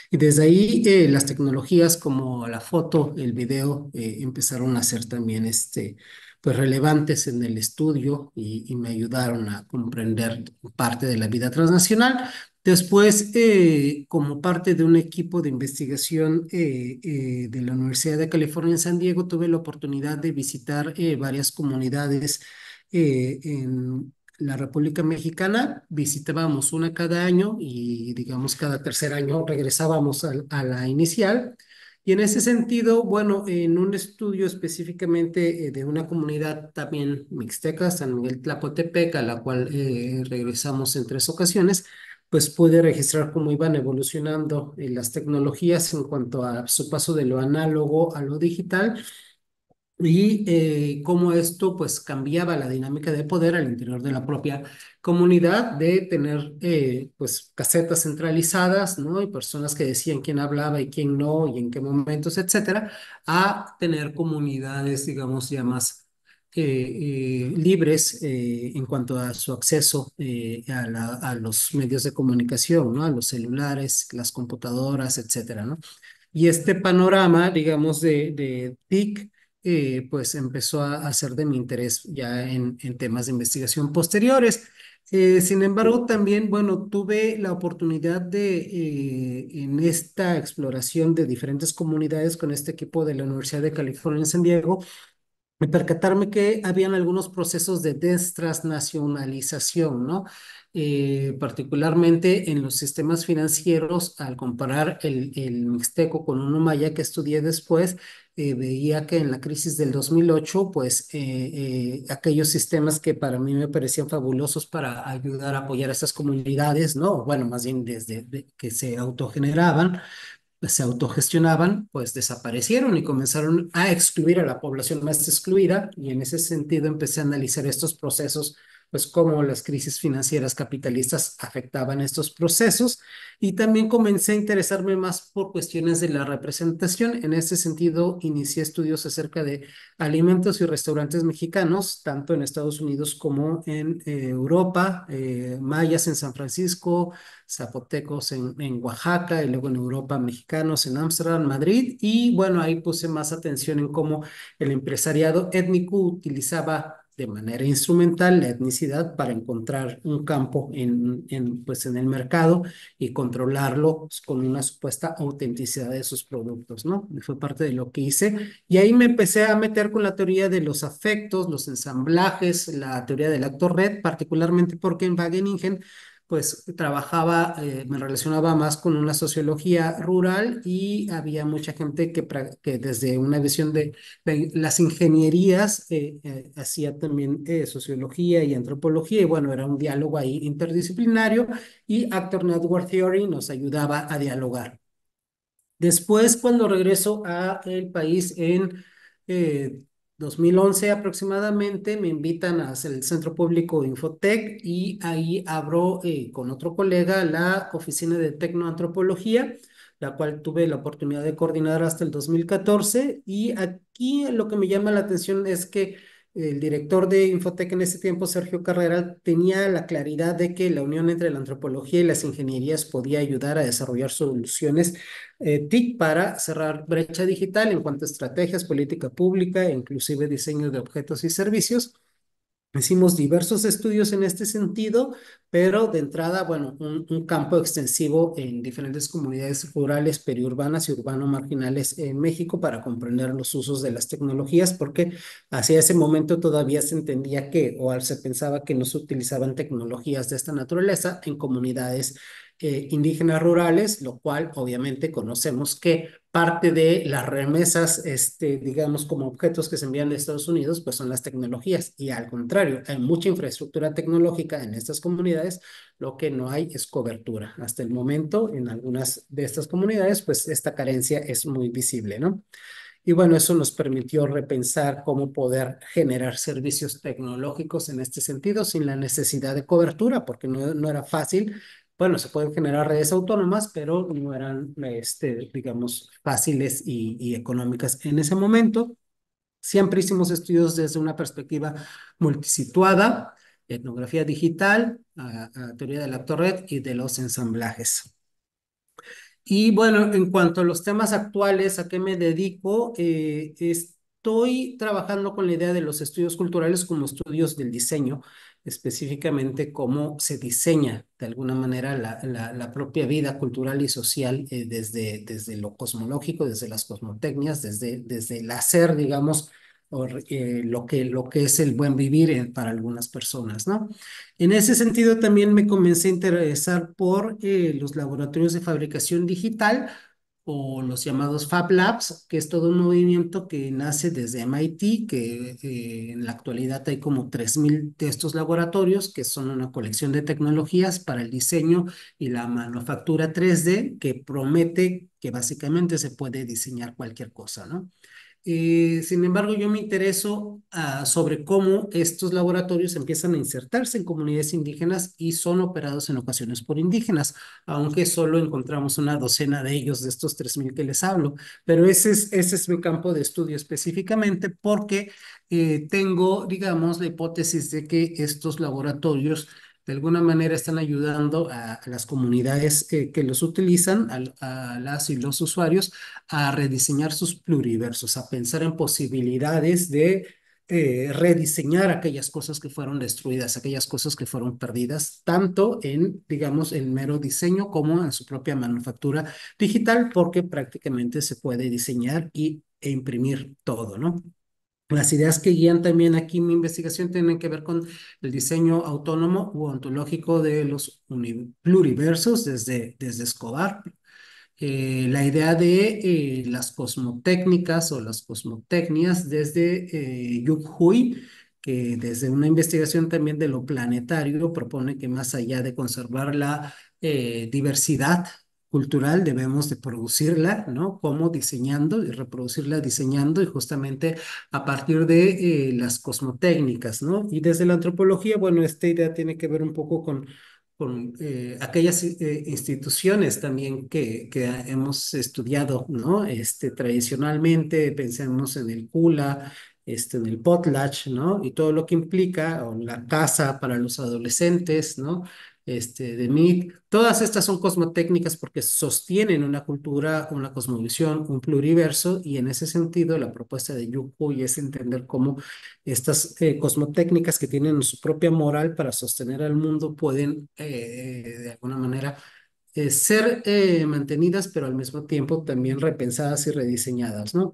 Y desde ahí eh, las tecnologías como la foto, el video, eh, empezaron a ser también este, pues, relevantes en el estudio y, me ayudaron a comprender parte de la vida transnacional, Después, eh, como parte de un equipo de investigación eh, eh, de la Universidad de California en San Diego, tuve la oportunidad de visitar varias comunidades en la República Mexicana. Visitábamos una cada año y, digamos, cada tercer año regresábamos a, la inicial. Y en ese sentido, bueno, en un estudio específicamente de una comunidad también mixteca, San Miguel Tlapotepec, a la cual regresamos en tres ocasiones, pues pude registrar cómo iban evolucionando eh, las tecnologías en cuanto a su paso de lo análogo a lo digital y eh, cómo esto pues cambiaba la dinámica de poder al interior de la propia comunidad de tener eh, pues casetas centralizadas, ¿no? Y personas que decían quién hablaba y quién no y en qué momentos, etcétera, a tener comunidades, digamos, ya más eh, eh, libres eh, en cuanto a su acceso a, los medios de comunicación, ¿no? a los celulares, las computadoras, etcétera, ¿no? Y este panorama, digamos, de, de TIC, pues empezó a, ser de mi interés ya en, temas de investigación posteriores. sin embargo, también, bueno, tuve la oportunidad de, en esta exploración de diferentes comunidades con este equipo de la Universidad de California en San Diego, me percatarme que habían algunos procesos de destransnacionalización, ¿no? Eh, particularmente en los sistemas financieros, al comparar el, el mixteco con uno maya que estudié después, eh, veía que en la crisis del 2008, pues eh, aquellos sistemas que para mí me parecían fabulosos para ayudar a apoyar a esas comunidades, ¿no? Bueno, más bien desde que se autogeneraban, se autogestionaban, pues desaparecieron y comenzaron a excluir a la población más excluida y en ese sentido empecé a analizar estos procesos pues cómo las crisis financieras capitalistas afectaban estos procesos y también comencé a interesarme más por cuestiones de la representación. En este sentido, inicié estudios acerca de alimentos y restaurantes mexicanos, tanto en Estados Unidos como en eh, Europa, eh, mayas en San Francisco, zapotecos en, en Oaxaca y luego en Europa mexicanos en Ámsterdam, Madrid y bueno, ahí puse más atención en cómo el empresariado étnico utilizaba de manera instrumental la etnicidad para encontrar un campo en, pues en el mercado y controlarlo pues, con una supuesta autenticidad de sus productos, ¿no? fue parte de lo que hice. Y ahí me empecé a meter con la teoría de los afectos, los ensamblajes, la teoría del actor red, particularmente porque en Wageningen pues trabajaba, eh, me relacionaba más con una sociología rural y había mucha gente que, desde una visión de, las ingenierías eh, eh, hacía también sociología y antropología y bueno, era un diálogo ahí interdisciplinario y Actor Network Theory nos ayudaba a dialogar. Después, cuando regreso a el país en 2011 aproximadamente me invitan a el Centro Público Infotec y ahí abro eh, con otro colega la oficina de tecnoantropología, la cual tuve la oportunidad de coordinar hasta el 2014 y aquí lo que me llama la atención es que el director de Infotec en ese tiempo, Sergio Carrera, tenía la claridad de que la unión entre la antropología y las ingenierías podía ayudar a desarrollar soluciones eh, TIC para cerrar brecha digital en cuanto a estrategias, política pública e inclusive diseño de objetos y servicios. Hicimos diversos estudios en este sentido, pero de entrada, bueno, un, campo extensivo en diferentes comunidades rurales, periurbanas y urbano marginales en México para comprender los usos de las tecnologías, porque hacia ese momento todavía se entendía que, o se pensaba que no se utilizaban tecnologías de esta naturaleza en comunidades eh, indígenas rurales, lo cual obviamente conocemos que parte de las remesas, este, digamos, como objetos que se envían de Estados Unidos, pues son las tecnologías. Y al contrario, hay mucha infraestructura tecnológica en estas comunidades, lo que no hay es cobertura. Hasta el momento, en algunas de estas comunidades, pues esta carencia es muy visible, ¿no? Y bueno, eso nos permitió repensar cómo poder generar servicios tecnológicos en este sentido sin la necesidad de cobertura, porque no era fácil bueno, se pueden generar redes autónomas, pero no eran, este, digamos, fáciles y, económicas en ese momento. Siempre hicimos estudios desde una perspectiva multisituada, etnografía digital, a, teoría de la red y de los ensamblajes. Y bueno, en cuanto a los temas actuales, ¿a qué me dedico? Eh, estoy trabajando con la idea de los estudios culturales como estudios del diseño específicamente cómo se diseña de alguna manera la, propia vida cultural y social eh, desde, desde lo cosmológico, desde las cosmotecnias, desde, desde el hacer, digamos, eh, lo, que, lo que es el buen vivir eh, para algunas personas, ¿no? En ese sentido también me comencé a interesar por los laboratorios de fabricación digital, o los llamados Fab Labs, que es todo un movimiento que nace desde MIT, que eh, en la actualidad hay como 3.000 de estos laboratorios, que son una colección de tecnologías para el diseño y la manufactura 3D, que promete que básicamente se puede diseñar cualquier cosa, ¿no? Eh, sin embargo, yo me intereso ah, sobre cómo estos laboratorios empiezan a insertarse en comunidades indígenas y son operados en ocasiones por indígenas, aunque solo encontramos una docena de ellos, de estos 3.000 que les hablo. Pero ese es, mi campo de estudio específicamente porque eh, tengo, digamos, la hipótesis de que estos laboratorios de alguna manera están ayudando a, las comunidades que, los utilizan, a, las y los usuarios, a rediseñar sus pluriversos, a pensar en posibilidades de eh, rediseñar aquellas cosas que fueron destruidas, aquellas cosas que fueron perdidas, tanto en, digamos, el mero diseño como en su propia manufactura digital, porque prácticamente se puede diseñar y, e imprimir todo, ¿no? Las ideas que guían también aquí mi investigación tienen que ver con el diseño autónomo u ontológico de los pluriversos desde, desde Escobar. Eh, la idea de eh, las cosmotécnicas o las cosmotecnias desde eh, Yuk Hui, que desde una investigación también de lo planetario propone que más allá de conservar la eh, diversidad cultural debemos de producirla, ¿no? Como diseñando y reproducirla diseñando y justamente a partir de eh, las cosmotécnicas, ¿no? Y desde la antropología, bueno, esta idea tiene que ver un poco con, con eh, aquellas eh, instituciones también que, hemos estudiado, ¿no? Este, tradicionalmente, pensemos en el Kula, este, en el potlatch, ¿no? Y todo lo que implica, la casa para los adolescentes, ¿no? este, de MIT. Todas estas son cosmotécnicas porque sostienen una cultura, una cosmovisión, un pluriverso, y en ese sentido la propuesta de Yukui es entender cómo estas eh, cosmotécnicas que tienen su propia moral para sostener al mundo pueden, eh, de alguna manera, eh, ser mantenidas, pero al mismo tiempo también repensadas y rediseñadas, ¿no?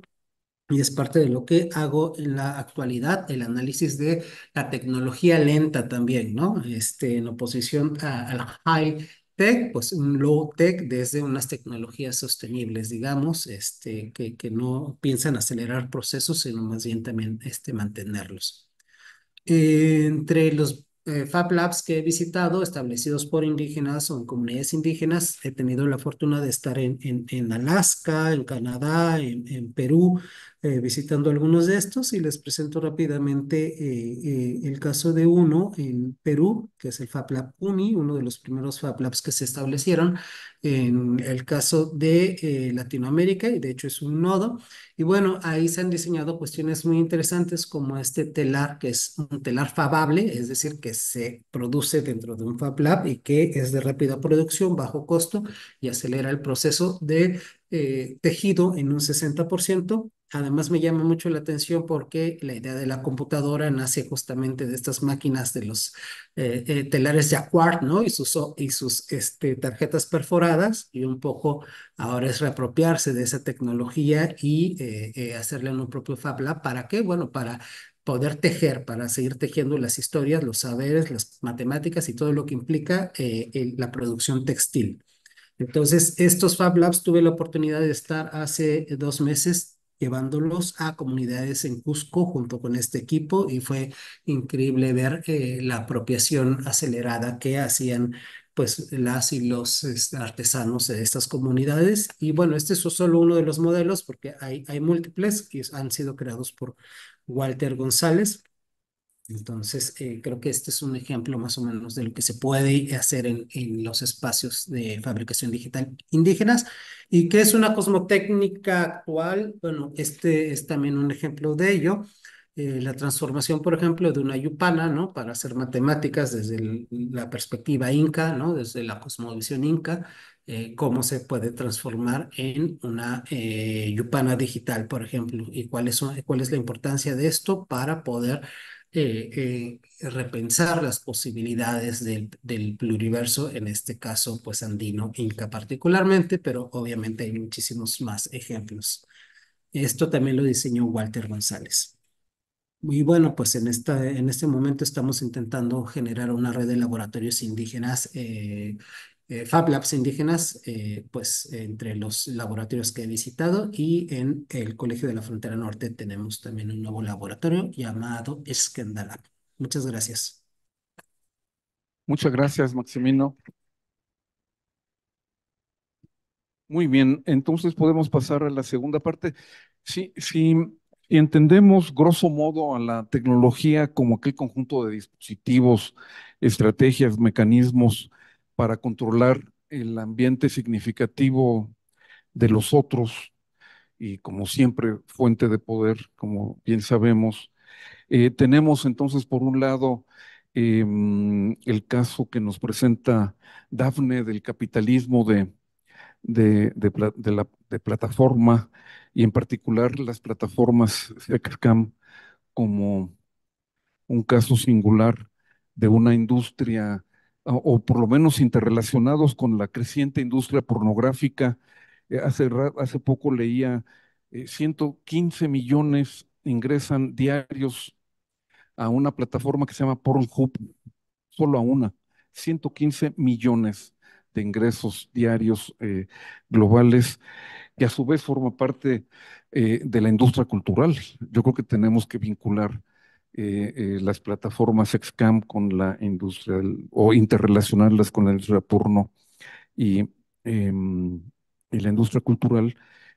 y es parte de lo que hago en la actualidad, el análisis de la tecnología lenta también, ¿no? Este, en oposición a, al high tech, pues un low tech desde unas tecnologías sostenibles, digamos, este, que, que no piensan acelerar procesos, sino más bien también este, mantenerlos. entre los eh, Fab Labs que he visitado, establecidos por indígenas o en comunidades indígenas. He tenido la fortuna de estar en, en, Alaska, en Canadá, en, en, Perú, eh, visitando algunos de estos y les presento rápidamente eh, eh, el caso de uno en Perú, que es el FabLab UNI, uno de los primeros FabLabs que se establecieron en el caso de Latinoamérica y de hecho es un nodo. Y bueno, ahí se han diseñado cuestiones muy interesantes como este telar, que es un telar fabable, es decir, que se produce dentro de un FabLab y que es de rápida producción, bajo costo y acelera el proceso de tejido en un 60% Además me llama mucho la atención porque la idea de la computadora nace justamente de estas máquinas de los eh, eh, telares de Aquart, ¿no? Y sus, y sus este, tarjetas perforadas y un poco ahora es reapropiarse de esa tecnología y eh, hacerle un propio Fab Lab. ¿Para qué? Bueno, para poder tejer, para seguir tejiendo las historias, los saberes, las matemáticas y todo lo que implica la producción textil. Entonces, estos Fab Labs tuve la oportunidad de estar hace dos meses llevándolos a comunidades en Cusco junto con este equipo y fue increíble ver eh, la apropiación acelerada que hacían pues las y los este, artesanos de estas comunidades. Y bueno, este es solo uno de los modelos porque hay, hay múltiples que han sido creados por Walter González. Entonces, eh, creo que este es un ejemplo más o menos de lo que se puede hacer en, los espacios de fabricación digital indígenas. ¿Y qué es una cosmotécnica actual? Bueno, este es también un ejemplo de ello. Eh, la transformación, por ejemplo, de una yupana, ¿no? Para hacer matemáticas desde la perspectiva inca, ¿no? Desde la cosmovisión inca, eh, cómo se puede transformar en una yupana digital, por ejemplo, y cuál es, cuál es la importancia de esto para poder eh, eh, repensar las posibilidades del, del, pluriverso, en este caso, pues andino, inca particularmente, pero obviamente hay muchísimos más ejemplos. Esto también lo diseñó Walter González. Y bueno, pues en, esta, en este momento estamos intentando generar una red de laboratorios indígenas eh, eh, Fab Labs indígenas, eh, pues entre los laboratorios que he visitado y en el Colegio de la Frontera Norte tenemos también un nuevo laboratorio llamado Escandalab. Muchas gracias. Muchas gracias, Maximino. Muy bien, entonces podemos pasar a la segunda parte. Si entendemos grosso modo a la tecnología como aquel conjunto de dispositivos, estrategias, mecanismos para controlar el ambiente significativo de los otros y como siempre fuente de poder, como bien sabemos. Eh, tenemos entonces por un lado em, el caso que nos presenta Dafne del capitalismo de, de, plataforma y en particular las plataformas como un caso singular de una industria o por lo menos interrelacionados con la creciente industria pornográfica. Eh, hace, poco leía 115 eh, millones ingresan diarios a una plataforma que se llama Pornhub, solo a una, 115 millones de ingresos diarios eh, globales, que a su vez forma parte de la industria cultural. Yo creo que tenemos que vincular eh, eh, las plataformas excam con la industria o interrelacionarlas con la industria porno em, y, la industria cultural.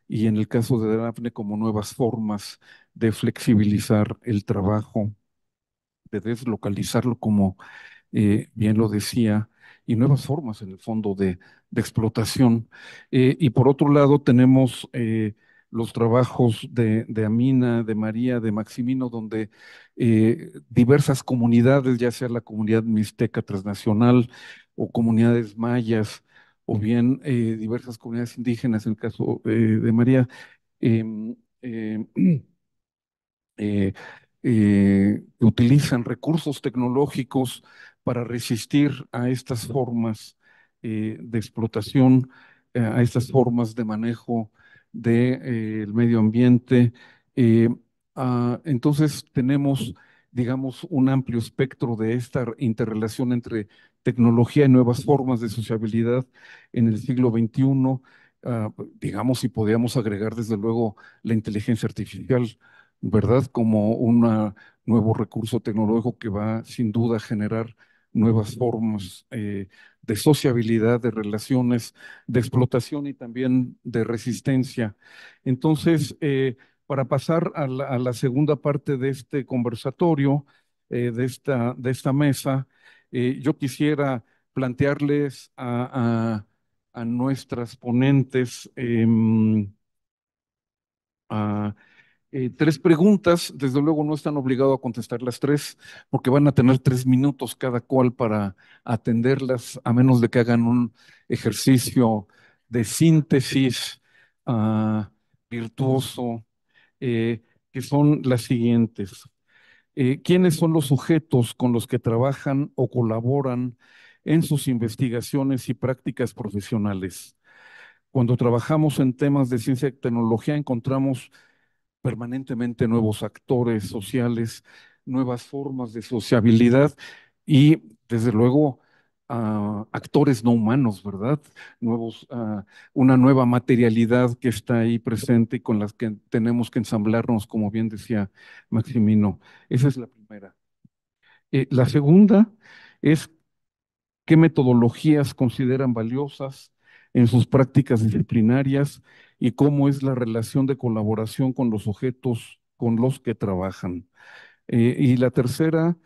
Y en el caso de Daphne, como nuevas formas de flexibilizar el trabajo, de deslocalizarlo, como eh, bien lo decía, y nuevas formas en el fondo de, de explotación. y por otro lado, tenemos los trabajos de, Amina, de María, de Maximino, donde eh, diversas comunidades, ya sea la comunidad mixteca transnacional o comunidades mayas, o bien eh, diversas comunidades indígenas, en el caso eh, de María, em, em, utilizan recursos tecnológicos para resistir a estas formas de explotación, a estas formas de manejo del de, eh, medio ambiente. Eh, ah, entonces tenemos, digamos, un amplio espectro de esta interrelación entre tecnología y nuevas formas de sociabilidad en el siglo XXI, ah, digamos, si podíamos agregar desde luego la inteligencia artificial, ¿verdad? Como un nuevo recurso tecnológico que va sin duda a generar nuevas formas eh, de sociabilidad, de relaciones, de explotación y también de resistencia. Entonces, eh, para pasar a la, segunda parte de este conversatorio, eh, de, esta, mesa, yo quisiera plantearles a, nuestras ponentes em, eh, tres preguntas. Desde luego no están obligados a contestar las tres, porque van a tener tres minutos cada cual para atenderlas, a menos de que hagan un ejercicio de síntesis ah, virtuoso, eh, que son las siguientes. Eh, ¿Quiénes son los sujetos con los que trabajan o colaboran en sus investigaciones y prácticas profesionales? Cuando trabajamos en temas de ciencia y tecnología encontramos permanentemente nuevos actores sociales, nuevas formas de sociabilidad y, desde luego, actores no humanos, ¿verdad? Nuevos, una nueva materialidad que está ahí presente y con las que tenemos que ensamblarnos, como bien decía Maximino. Esa es la primera. Eh, la segunda es qué metodologías consideran valiosas en sus prácticas disciplinarias y cómo es la relación de colaboración con los objetos, con los que trabajan. Eh, y la tercera,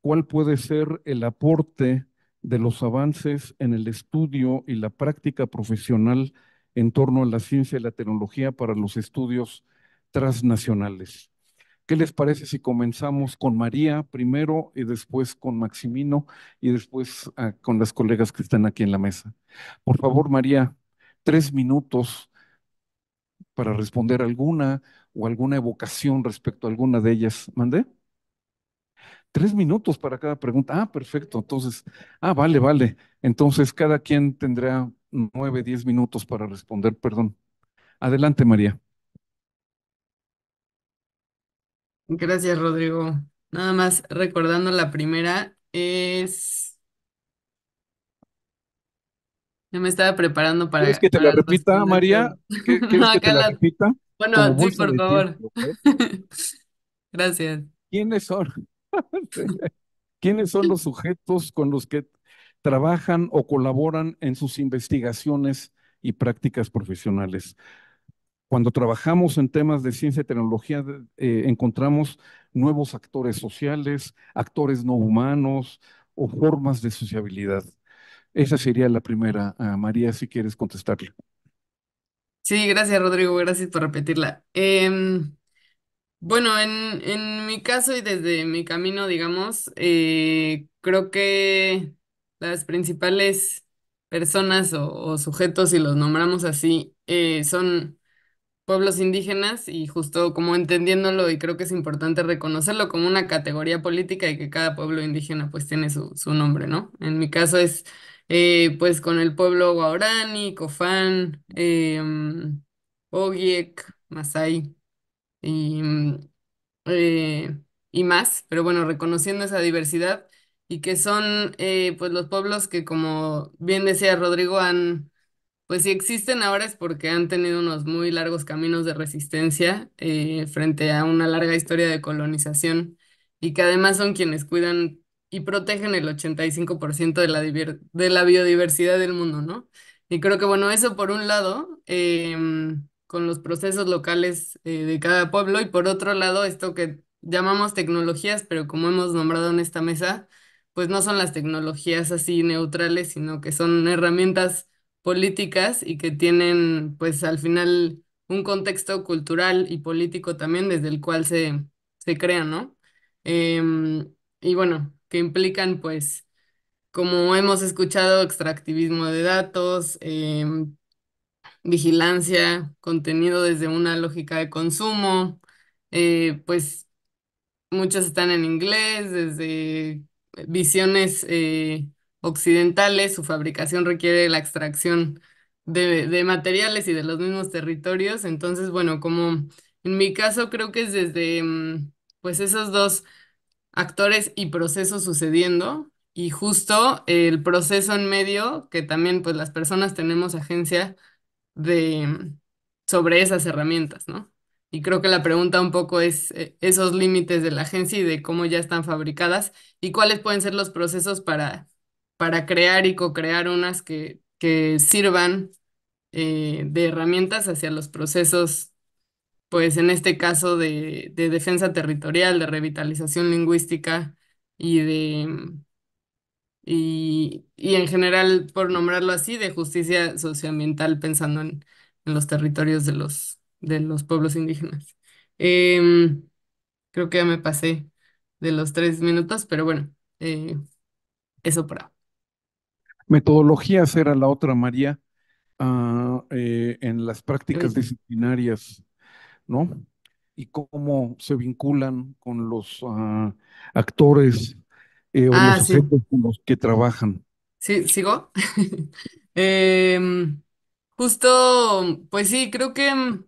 cuál puede ser el aporte de los avances en el estudio y la práctica profesional en torno a la ciencia y la tecnología para los estudios transnacionales. ¿Qué les parece si comenzamos con María primero y después con Maximino y después ah, con las colegas que están aquí en la mesa? Por favor, María, tres minutos para responder alguna o alguna evocación respecto a alguna de ellas. ¿Mandé? Tres minutos para cada pregunta. Ah, perfecto. Entonces, ah, vale, vale. Entonces, cada quien tendrá nueve, diez minutos para responder. Perdón. Adelante, María. Gracias, Rodrigo. Nada más recordando la primera, es yo me estaba preparando para. que te la repita, María? no, la, Bueno, sí, por favor. Gracias. ¿Quiénes son? ¿Quiénes son los sujetos con los que trabajan o colaboran en sus investigaciones y prácticas profesionales? Cuando trabajamos en temas de ciencia y tecnología, eh, encontramos nuevos actores sociales, actores no humanos o formas de sociabilidad. Esa sería la primera, ah, María, si quieres contestarle. Sí, gracias Rodrigo, gracias por repetirla. Em, bueno, en, mi caso y desde mi camino, digamos, eh, creo que las principales personas o, sujetos, si los nombramos así, eh, son pueblos indígenas y justo como entendiéndolo y creo que es importante reconocerlo como una categoría política y que cada pueblo indígena pues tiene su, su nombre, ¿no? En mi caso es eh, pues con el pueblo guaraní Cofán, em, mm, eh, Ogiek, Masai y, más, pero bueno, reconociendo esa diversidad y que son eh, pues los pueblos que como bien decía Rodrigo han pues si existen ahora es porque han tenido unos muy largos caminos de resistencia eh, frente a una larga historia de colonización y que además son quienes cuidan y protegen el 85% de la, de la biodiversidad del mundo, ¿no? Y creo que, bueno, eso por un lado, em, con los procesos locales eh, de cada pueblo, y por otro lado, esto que llamamos tecnologías, pero como hemos nombrado en esta mesa, pues no son las tecnologías así neutrales, sino que son herramientas políticas y que tienen, pues al final, un contexto cultural y político también desde el cual se, se crean, ¿no? Em, y bueno, que implican, pues, como hemos escuchado, extractivismo de datos, em, vigilancia, contenido desde una lógica de consumo, eh, pues muchos están en inglés, desde visiones eh, occidentales, su fabricación requiere la extracción de, de, materiales y de los mismos territorios, entonces, bueno, como en mi caso creo que es desde em, pues esos dos actores y procesos sucediendo y justo el proceso en medio, que también pues las personas tenemos agencia de sobre esas herramientas, ¿no? Y creo que la pregunta un poco es eh, esos límites de la agencia y de cómo ya están fabricadas y cuáles pueden ser los procesos para, para crear y co-crear unas que, sirvan eh, de herramientas hacia los procesos pues en este caso de, defensa territorial, de revitalización lingüística y de... Y, en general, por nombrarlo así, de justicia socioambiental pensando en, los territorios de los, de los pueblos indígenas. Em, creo que ya me pasé de los tres minutos, pero bueno, eh, eso para Metodologías era la otra, María, ah, eh, en las prácticas pues, disciplinarias ¿no? Y cómo se vinculan con los ah, actores eh, o ah, los con los que trabajan. Sí, ¿sigo? Em, justo, pues sí, creo que mm,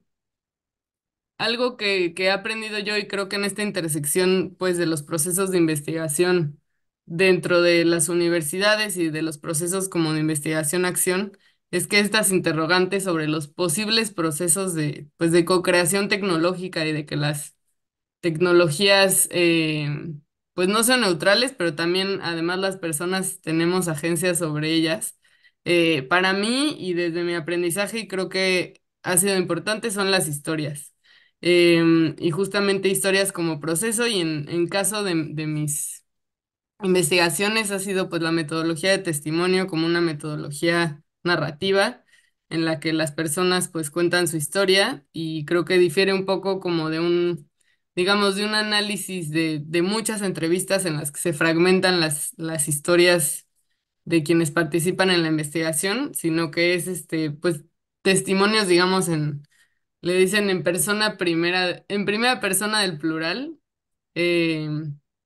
algo que, que, he aprendido yo y creo que en esta intersección, pues, de los procesos de investigación dentro de las universidades y de los procesos como de investigación-acción, es que estas interrogantes sobre los posibles procesos de, pues, de co-creación tecnológica y de que las tecnologías eh, pues no son neutrales, pero también además las personas tenemos agencias sobre ellas. Eh, para mí y desde mi aprendizaje, y creo que ha sido importante, son las historias. Em, y justamente historias como proceso y en, caso de, mis investigaciones ha sido pues la metodología de testimonio como una metodología narrativa en la que las personas pues cuentan su historia y creo que difiere un poco como de un, digamos, de un análisis de, de muchas entrevistas en las que se fragmentan las, las historias de quienes participan en la investigación, sino que es este, pues, testimonios, digamos, en, le dicen en persona primera, en primera persona del plural, eh,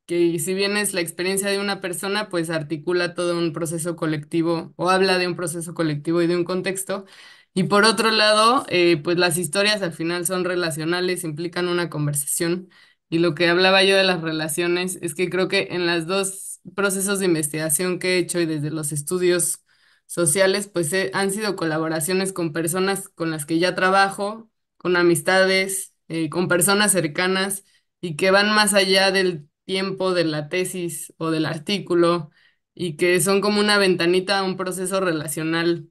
que si bien es la experiencia de una persona, pues articula todo un proceso colectivo o habla de un proceso colectivo y de un contexto. Y por otro lado, eh, pues las historias al final son relacionales, implican una conversación. Y lo que hablaba yo de las relaciones es que creo que en los dos procesos de investigación que he hecho y desde los estudios sociales, pues eh, han sido colaboraciones con personas con las que ya trabajo, con amistades, eh, con personas cercanas y que van más allá del tiempo de la tesis o del artículo y que son como una ventanita a un proceso relacional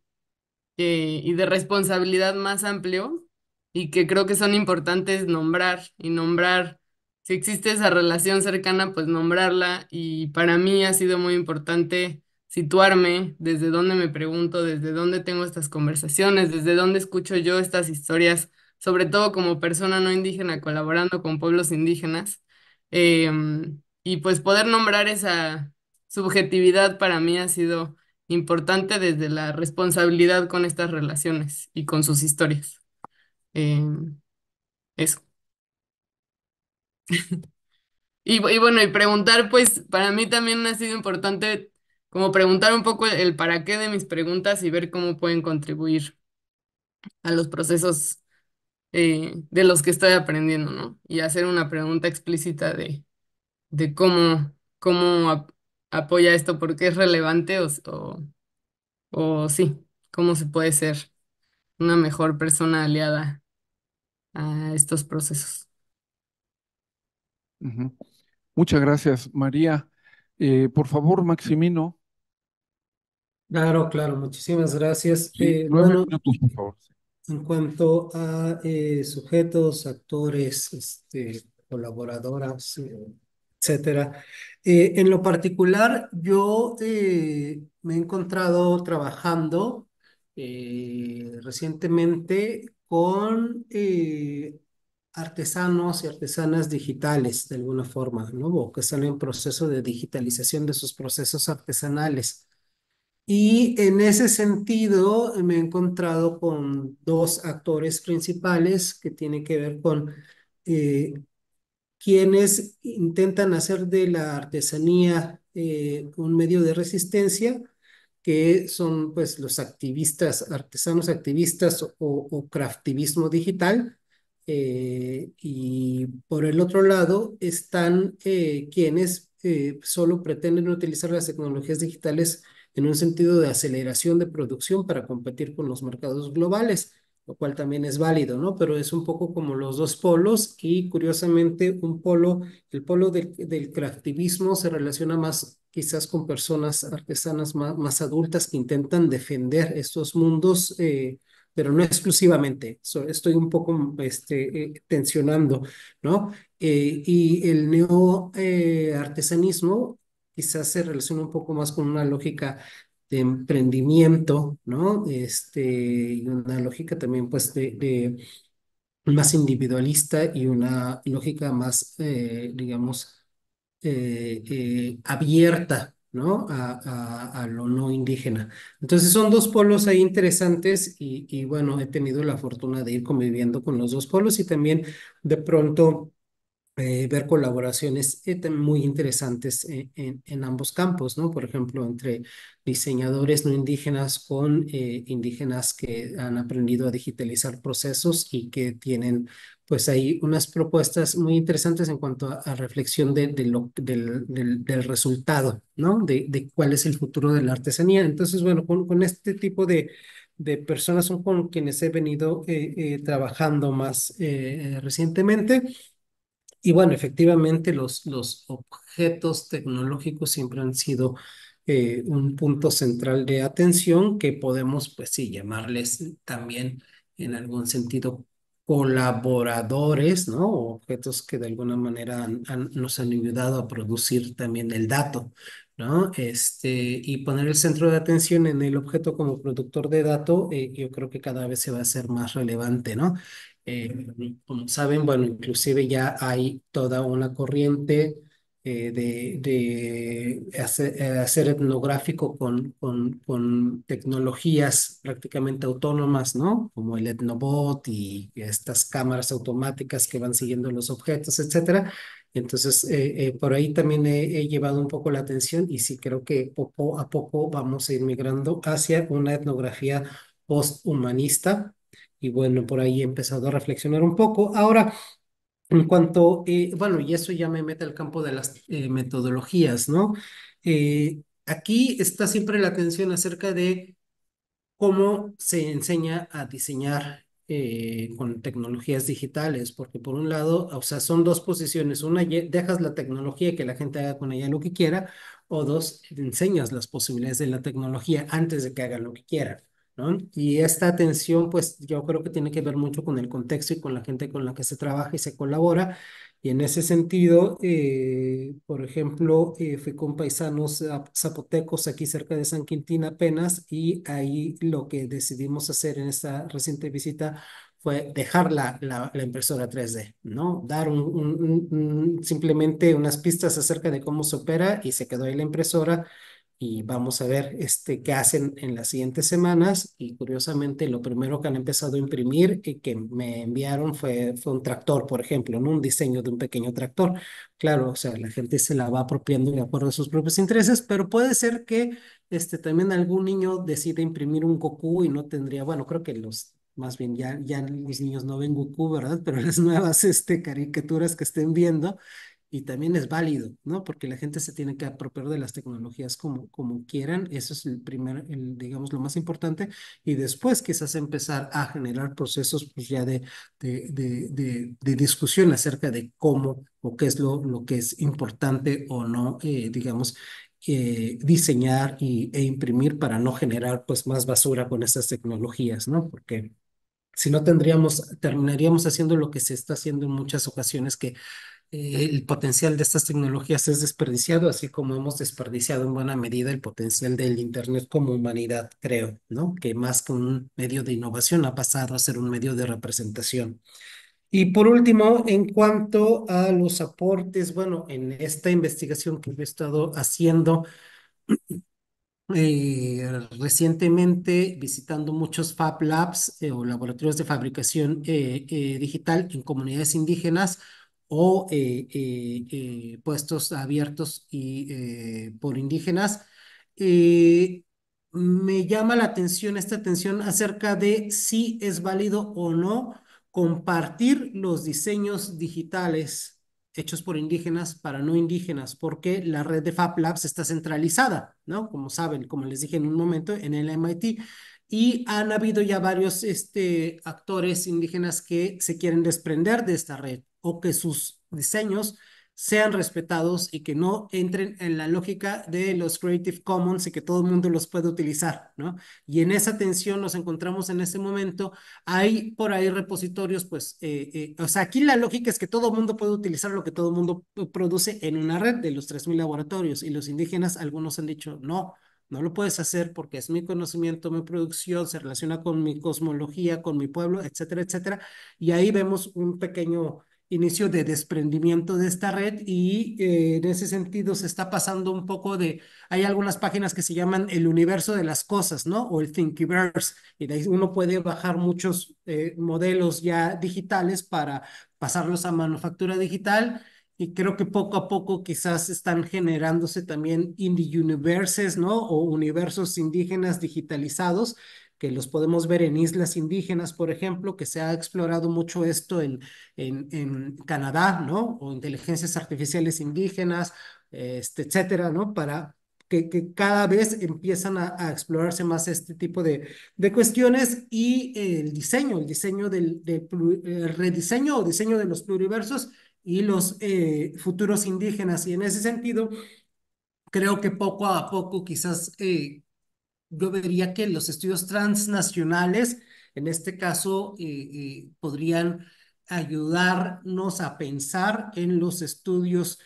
eh, y de responsabilidad más amplio y que creo que son importantes nombrar y nombrar. Si existe esa relación cercana, pues nombrarla y para mí ha sido muy importante situarme, desde dónde me pregunto, desde dónde tengo estas conversaciones, desde dónde escucho yo estas historias, sobre todo como persona no indígena colaborando con pueblos indígenas. Em, y pues poder nombrar esa subjetividad para mí ha sido importante desde la responsabilidad con estas relaciones y con sus historias. Em, eso. y, y bueno, y preguntar, pues para mí también ha sido importante como preguntar un poco el para qué de mis preguntas y ver cómo pueden contribuir a los procesos eh, de los que estoy aprendiendo, ¿no? Y hacer una pregunta explícita de, de cómo, cómo apoya esto, porque es relevante o, sí, cómo se puede ser una mejor persona aliada a estos procesos. Muchas gracias, María. Eh, por favor, Maximino. Claro, claro, muchísimas gracias. Eh, nueve por favor. En cuanto a eh, sujetos, actores, este, colaboradoras, eh, etcétera, eh, en lo particular, yo me he encontrado trabajando recientemente con artesanos y artesanas digitales, de alguna forma, ¿no? que están en proceso de digitalización de sus procesos artesanales. Y en ese sentido me he encontrado con dos actores principales que tienen que ver con eh, quienes intentan hacer de la artesanía eh, un medio de resistencia, que son pues los activistas, artesanos activistas o, craftivismo digital. Eh, y por el otro lado están quienes solo pretenden utilizar las tecnologías digitales en un sentido de aceleración de producción para competir con los mercados globales, lo cual también es válido, ¿no? Pero es un poco como los dos polos y curiosamente un polo, el polo del, del craftivismo se relaciona más quizás con personas artesanas más, adultas que intentan defender estos mundos. Eh, pero no exclusivamente. estoy un poco este, eh, tensionando, ¿no? Eh, y el neo artesanismo quizás se relaciona un poco más con una lógica de emprendimiento, ¿no? Este, y una lógica también, pues, de, más individualista y una lógica más, eh, digamos, eh, eh, abierta, ¿no? A, lo no indígena. Entonces son dos polos ahí interesantes y, y, bueno, he tenido la fortuna de ir conviviendo con los dos polos y también de pronto eh, ver colaboraciones eh, muy interesantes eh, en, ambos campos, ¿no? Por ejemplo, entre diseñadores no indígenas con indígenas que han aprendido a digitalizar procesos y que tienen, pues, ahí unas propuestas muy interesantes en cuanto a, reflexión de, del, resultado, ¿no? De, cuál es el futuro de la artesanía. Entonces, bueno, con, este tipo de, de personas son con quienes he venido trabajando más recientemente. Y bueno, efectivamente los, los objetos tecnológicos siempre han sido eh, un punto central de atención que podemos, pues sí, llamarles también en algún sentido colaboradores, ¿no? Objetos que de alguna manera nos han ayudado a producir también el dato, ¿no? Este, y poner el centro de atención en el objeto como productor de dato, eh, yo creo que cada vez se va a hacer más relevante, ¿no? Eh, como saben, bueno, inclusive ya hay toda una corriente eh, de, eh, hacer, etnográfico con, con, con, tecnologías prácticamente autónomas, ¿no? Como el etnobot y estas cámaras automáticas que van siguiendo los objetos, etcétera. Entonces, por ahí también he, he, llevado un poco la atención y sí creo que poco a poco vamos a ir migrando hacia una etnografía posthumanista y bueno, por ahí he empezado a reflexionar un poco. Ahora, en cuanto, eh, bueno, y eso ya me mete al campo de las eh, metodologías, ¿no? Eh, aquí está siempre la atención acerca de cómo se enseña a diseñar con tecnologías digitales, porque por un lado, o sea, son dos posiciones, una, dejas la tecnología y que la gente haga con ella lo que quiera, o dos, enseñas las posibilidades de la tecnología antes de que hagan lo que quieran. Y esta atención, pues yo creo que tiene que ver mucho con el contexto y con la gente con la que se trabaja y se colabora. Y en ese sentido, eh, por ejemplo, eh, fui con paisanos zapotecos aquí cerca de San Quintín apenas y ahí lo que decidimos hacer en esta reciente visita fue dejar la, la, impresora 3D, ¿no? Dar simplemente unas pistas acerca de cómo se opera y se quedó ahí la impresora y vamos a ver este, qué hacen en las siguientes semanas. Y curiosamente, lo primero que han empezado a imprimir y que me enviaron fue, un tractor, por ejemplo, ¿no? un diseño de un pequeño tractor. Claro, o sea, la gente se la va apropiando de acuerdo a sus propios intereses, pero puede ser que este, también algún niño decida imprimir un Goku y no tendría, bueno, creo que los... Más bien, ya, ya los niños no ven Goku, ¿verdad? Pero las nuevas este, caricaturas que estén viendo, y también es válido, ¿no? Porque la gente se tiene que apropiar de las tecnologías como, como quieran, eso es el primer, digamos, lo más importante, y después quizás empezar a generar procesos pues, ya de, de, de, de, discusión acerca de cómo o qué es lo, lo que es importante o no, eh, digamos, eh, diseñar y, e imprimir para no generar pues más basura con estas tecnologías, ¿no? Porque si no tendríamos, terminaríamos haciendo lo que se está haciendo en muchas ocasiones que eh, el potencial de estas tecnologías es desperdiciado, así como hemos desperdiciado en buena medida el potencial del Internet como humanidad, creo, ¿no? Que más que un medio de innovación ha pasado a ser un medio de representación. Y por último, en cuanto a los aportes, bueno, en esta investigación que he estado haciendo, eh, recientemente visitando muchos Fab Labs eh, o laboratorios de fabricación digital en comunidades indígenas, o eh, eh, eh, puestos abiertos por indígenas. me llama la atención esta atención acerca de si es válido o no compartir los diseños digitales hechos por indígenas para no indígenas, porque la red de Fab Labs está centralizada, ¿no? Como saben, como les dije en un momento, en el MIT. Y han habido ya varios este, actores indígenas que se quieren desprender de esta red o que sus diseños sean respetados y que no entren en la lógica de los Creative Commons y que todo el mundo los pueda utilizar, ¿no? Y en esa tensión nos encontramos en ese momento. Hay por ahí repositorios, pues, eh, eh, o sea, aquí la lógica es que todo el mundo puede utilizar lo que todo el mundo produce en una red de los 3.000 laboratorios y los indígenas, algunos han dicho, no, no lo puedes hacer porque es mi conocimiento, mi producción, se relaciona con mi cosmología, con mi pueblo, etcétera, etcétera. Y ahí vemos un pequeño inicio de desprendimiento de esta red y eh, en ese sentido se está pasando un poco de, hay algunas páginas que se llaman el universo de las cosas, ¿no? O el Thinkiverse, y ahí uno puede bajar muchos eh, modelos ya digitales para pasarlos a manufactura digital y creo que poco a poco quizás están generándose también indie universes, ¿no? O universos indígenas digitalizados que los podemos ver en islas indígenas, por ejemplo, que se ha explorado mucho esto en, en, en Canadá, ¿no? O inteligencias artificiales indígenas, este, etcétera, ¿no? Para que, que cada vez empiezan a, explorarse más este tipo de, de cuestiones y el diseño, el diseño del, rediseño o diseño de los pluriversos y los eh, futuros indígenas. Y en ese sentido, creo que poco a poco quizás... Eh, yo vería que los estudios transnacionales, en este caso, eh, eh, podrían ayudarnos a pensar en los estudios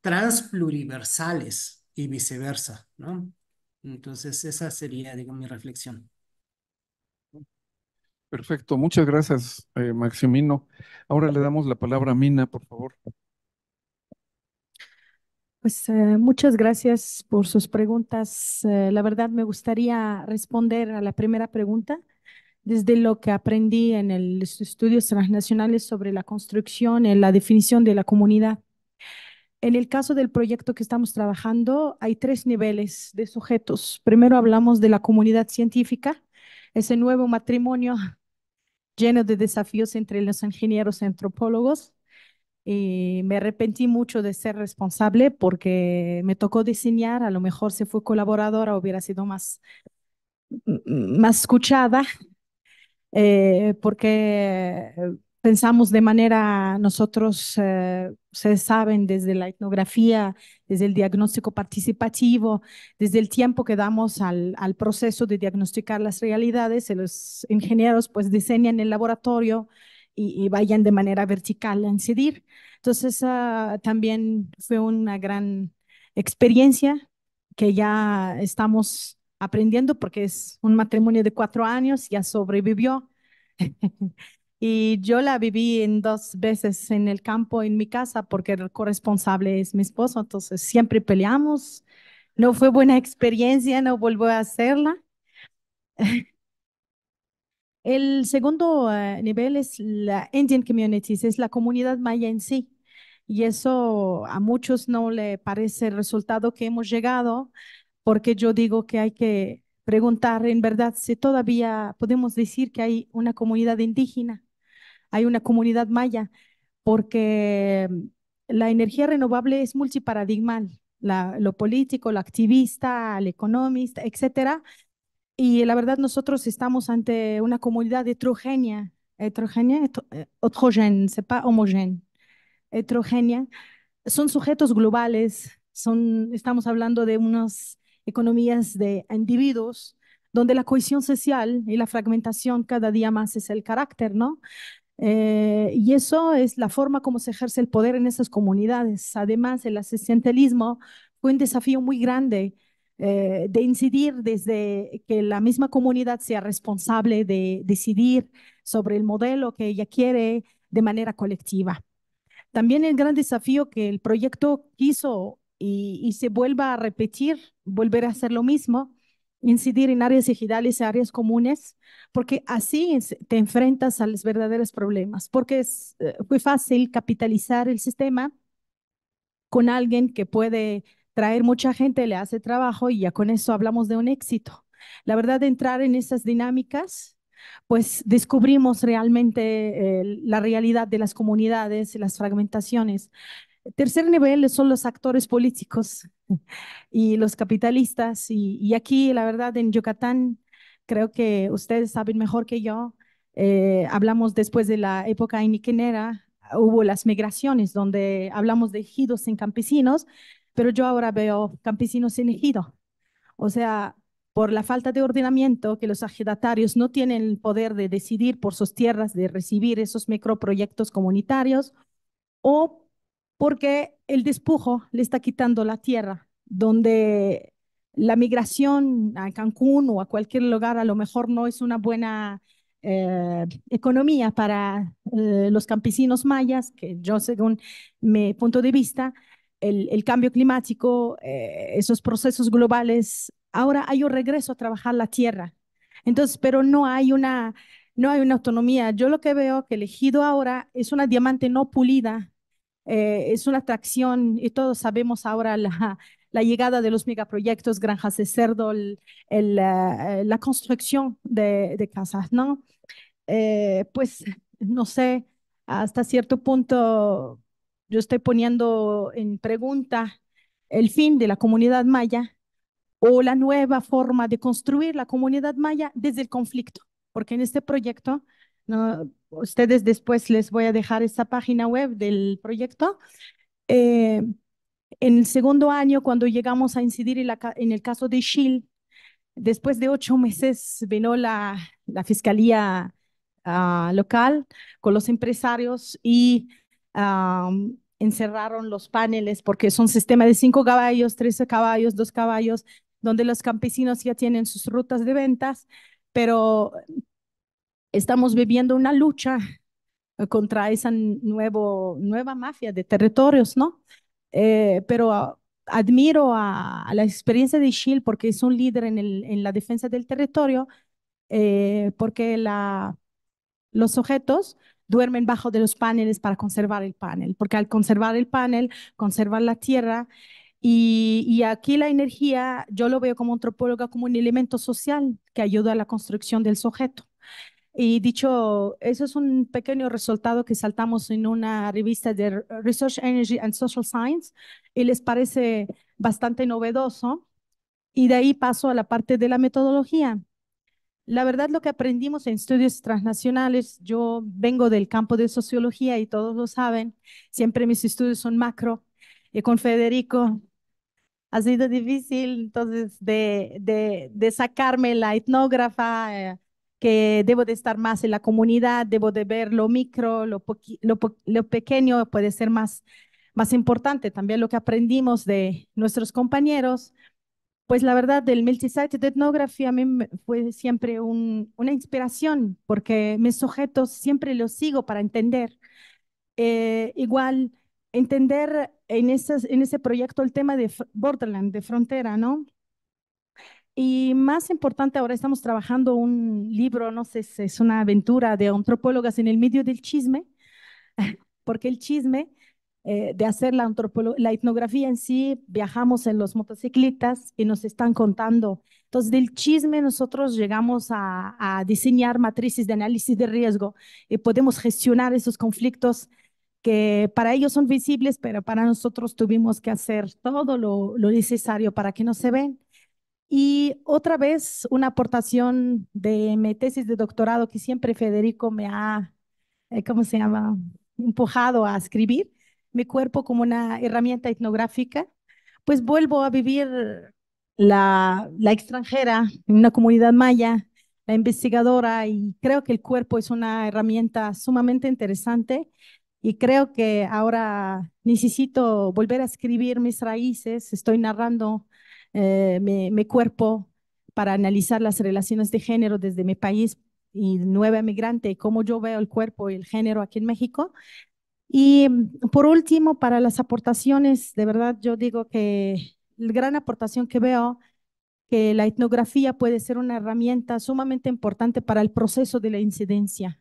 transpluriversales y viceversa, ¿no? Entonces, esa sería, digo, mi reflexión. Perfecto, muchas gracias, eh, Maximino. Ahora le damos la palabra a Mina, por favor. Pues eh, muchas gracias por sus preguntas. Eh, la verdad me gustaría responder a la primera pregunta desde lo que aprendí en los estudios transnacionales sobre la construcción en la definición de la comunidad. En el caso del proyecto que estamos trabajando, hay tres niveles de sujetos. Primero hablamos de la comunidad científica, ese nuevo matrimonio lleno de desafíos entre los ingenieros y antropólogos y me arrepentí mucho de ser responsable porque me tocó diseñar, a lo mejor si fue colaboradora hubiera sido más, más escuchada, eh, porque pensamos de manera, nosotros, eh, se saben, desde la etnografía, desde el diagnóstico participativo, desde el tiempo que damos al, al proceso de diagnosticar las realidades, los ingenieros pues diseñan el laboratorio, y, vayan de manera vertical a incidir. Entonces, ah, también fue una gran experiencia que ya estamos aprendiendo porque es un matrimonio de cuatro años, ya sobrevivió. y yo la viví en dos veces en el campo, en mi casa, porque el corresponsable es mi esposo, entonces siempre peleamos. No fue buena experiencia, no vuelvo a hacerla. El segundo eh, nivel es la Indian Communities, es la comunidad maya en sí. Y eso a muchos no le parece el resultado que hemos llegado, porque yo digo que hay que preguntar en verdad si todavía podemos decir que hay una comunidad indígena, hay una comunidad maya, porque mm, la energía renovable es multiparadigmal, lo político, lo activista, el economista, etcétera, y la verdad, nosotros estamos ante una comunidad heterogénea, heterogénea, heterogénea, eh, ¿sepa homogénea, heterogénea. Son sujetos globales, son, estamos hablando de unas economías de individuos, donde la cohesión social y la fragmentación cada día más es el carácter, ¿no? Eh, y eso es la forma como se ejerce el poder en esas comunidades. Además, el asistencialismo fue un desafío muy grande eh, de incidir desde que la misma comunidad sea responsable de decidir sobre el modelo que ella quiere de manera colectiva. También el gran desafío que el proyecto quiso y, se vuelva a repetir, volver a hacer lo mismo, incidir en áreas ejidales y áreas comunes, porque así te enfrentas a los verdaderos problemas, porque es, muy eh, fácil capitalizar el sistema con alguien que puede traer mucha gente le hace trabajo y ya con eso hablamos de un éxito. La verdad, de entrar en esas dinámicas, pues descubrimos realmente eh, la realidad de las comunidades, las fragmentaciones. Tercer nivel son los actores políticos y los capitalistas. Y, aquí, la verdad, en Yucatán, creo que ustedes saben mejor que yo, eh, hablamos después de la época iniquenera, hubo las migraciones, donde hablamos de ejidos en campesinos, pero yo ahora veo campesinos sin O sea, por la falta de ordenamiento que los ejidatarios no tienen el poder de decidir por sus tierras, de recibir esos microproyectos comunitarios, o porque el despujo le está quitando la tierra, donde la migración a Cancún o a cualquier lugar a lo mejor no es una buena eh, economía para eh, los campesinos mayas, que yo según mi punto de vista, el, cambio climático, eh, esos procesos globales, ahora hay un regreso a trabajar la tierra. Entonces, pero no hay una, no hay una autonomía. Yo lo que veo que elegido ahora es una diamante no pulida, eh, es una atracción y todos sabemos ahora la, la llegada de los megaproyectos, granjas de cerdo, el, eh, la, construcción de, casas, ¿no? pues, no sé, hasta cierto punto yo estoy poniendo en pregunta el fin de la comunidad maya o la nueva forma de construir la comunidad maya desde el conflicto, porque en este proyecto, no, ustedes después les voy a dejar esta página web del proyecto. Eh, en el segundo año, cuando llegamos a incidir en, el caso de Shil, después de ocho meses vino la, la fiscalía ah, local con los empresarios y ah, encerraron los paneles porque es un sistema de cinco caballos, 13 caballos, dos caballos, donde los campesinos ya tienen sus rutas de ventas, pero estamos viviendo una lucha contra esa nuevo, nueva mafia de territorios, ¿no? Eh, pero admiro a, la experiencia de Schill porque es un líder en, la defensa del territorio, eh, porque los objetos duermen bajo de los paneles para conservar el panel, porque al conservar el panel, conservar la tierra, y, y, aquí la energía, yo lo veo como antropóloga, como un elemento social que ayuda a la construcción del sujeto. Y dicho, eso es un pequeño resultado que saltamos en una revista de Research Energy and Social Science y les parece bastante novedoso. Y de ahí paso a la parte de la metodología. La verdad, lo que aprendimos en estudios transnacionales, yo vengo del campo de sociología y todos lo saben, siempre mis estudios son macro y con Federico ha sido difícil entonces de, sacarme la etnógrafa, eh, que debo de estar más en la comunidad, debo de ver lo micro, lo, pequeño puede ser más, más importante. También lo que aprendimos de nuestros compañeros, pues la verdad, del multisite de Etnografía a mí fue siempre una inspiración, porque mis sujetos siempre los sigo para entender. Eh, igual, entender en, en ese proyecto el tema de borderland, de frontera, ¿no? Y más importante, ahora estamos trabajando un libro, no sé, es una aventura de antropólogas en el medio del chisme, porque el chisme eh, de hacer la, etnografía en sí, viajamos en los motociclistas y nos están contando. Entonces, del chisme nosotros llegamos a, diseñar matrices de análisis de riesgo y podemos gestionar esos conflictos que para ellos son visibles, pero para nosotros tuvimos que hacer todo lo, necesario para que no se ven. Y otra vez, una aportación de mi tesis de doctorado que siempre Federico me ha, eh, ¿cómo se llama?, empujado a escribir, mi cuerpo como una herramienta etnográfica, pues vuelvo a vivir la, la extranjera en una comunidad maya, la investigadora, y creo que el cuerpo es una herramienta sumamente interesante y creo que ahora necesito volver a escribir mis raíces, estoy narrando eh, mi, mi, cuerpo para analizar las relaciones de género desde mi país y nueva migrante, cómo yo veo el cuerpo y el género aquí en México. Y mm, por último, para las aportaciones, de verdad yo digo que la gran aportación que veo, que la etnografía puede ser una herramienta sumamente importante para el proceso de la incidencia,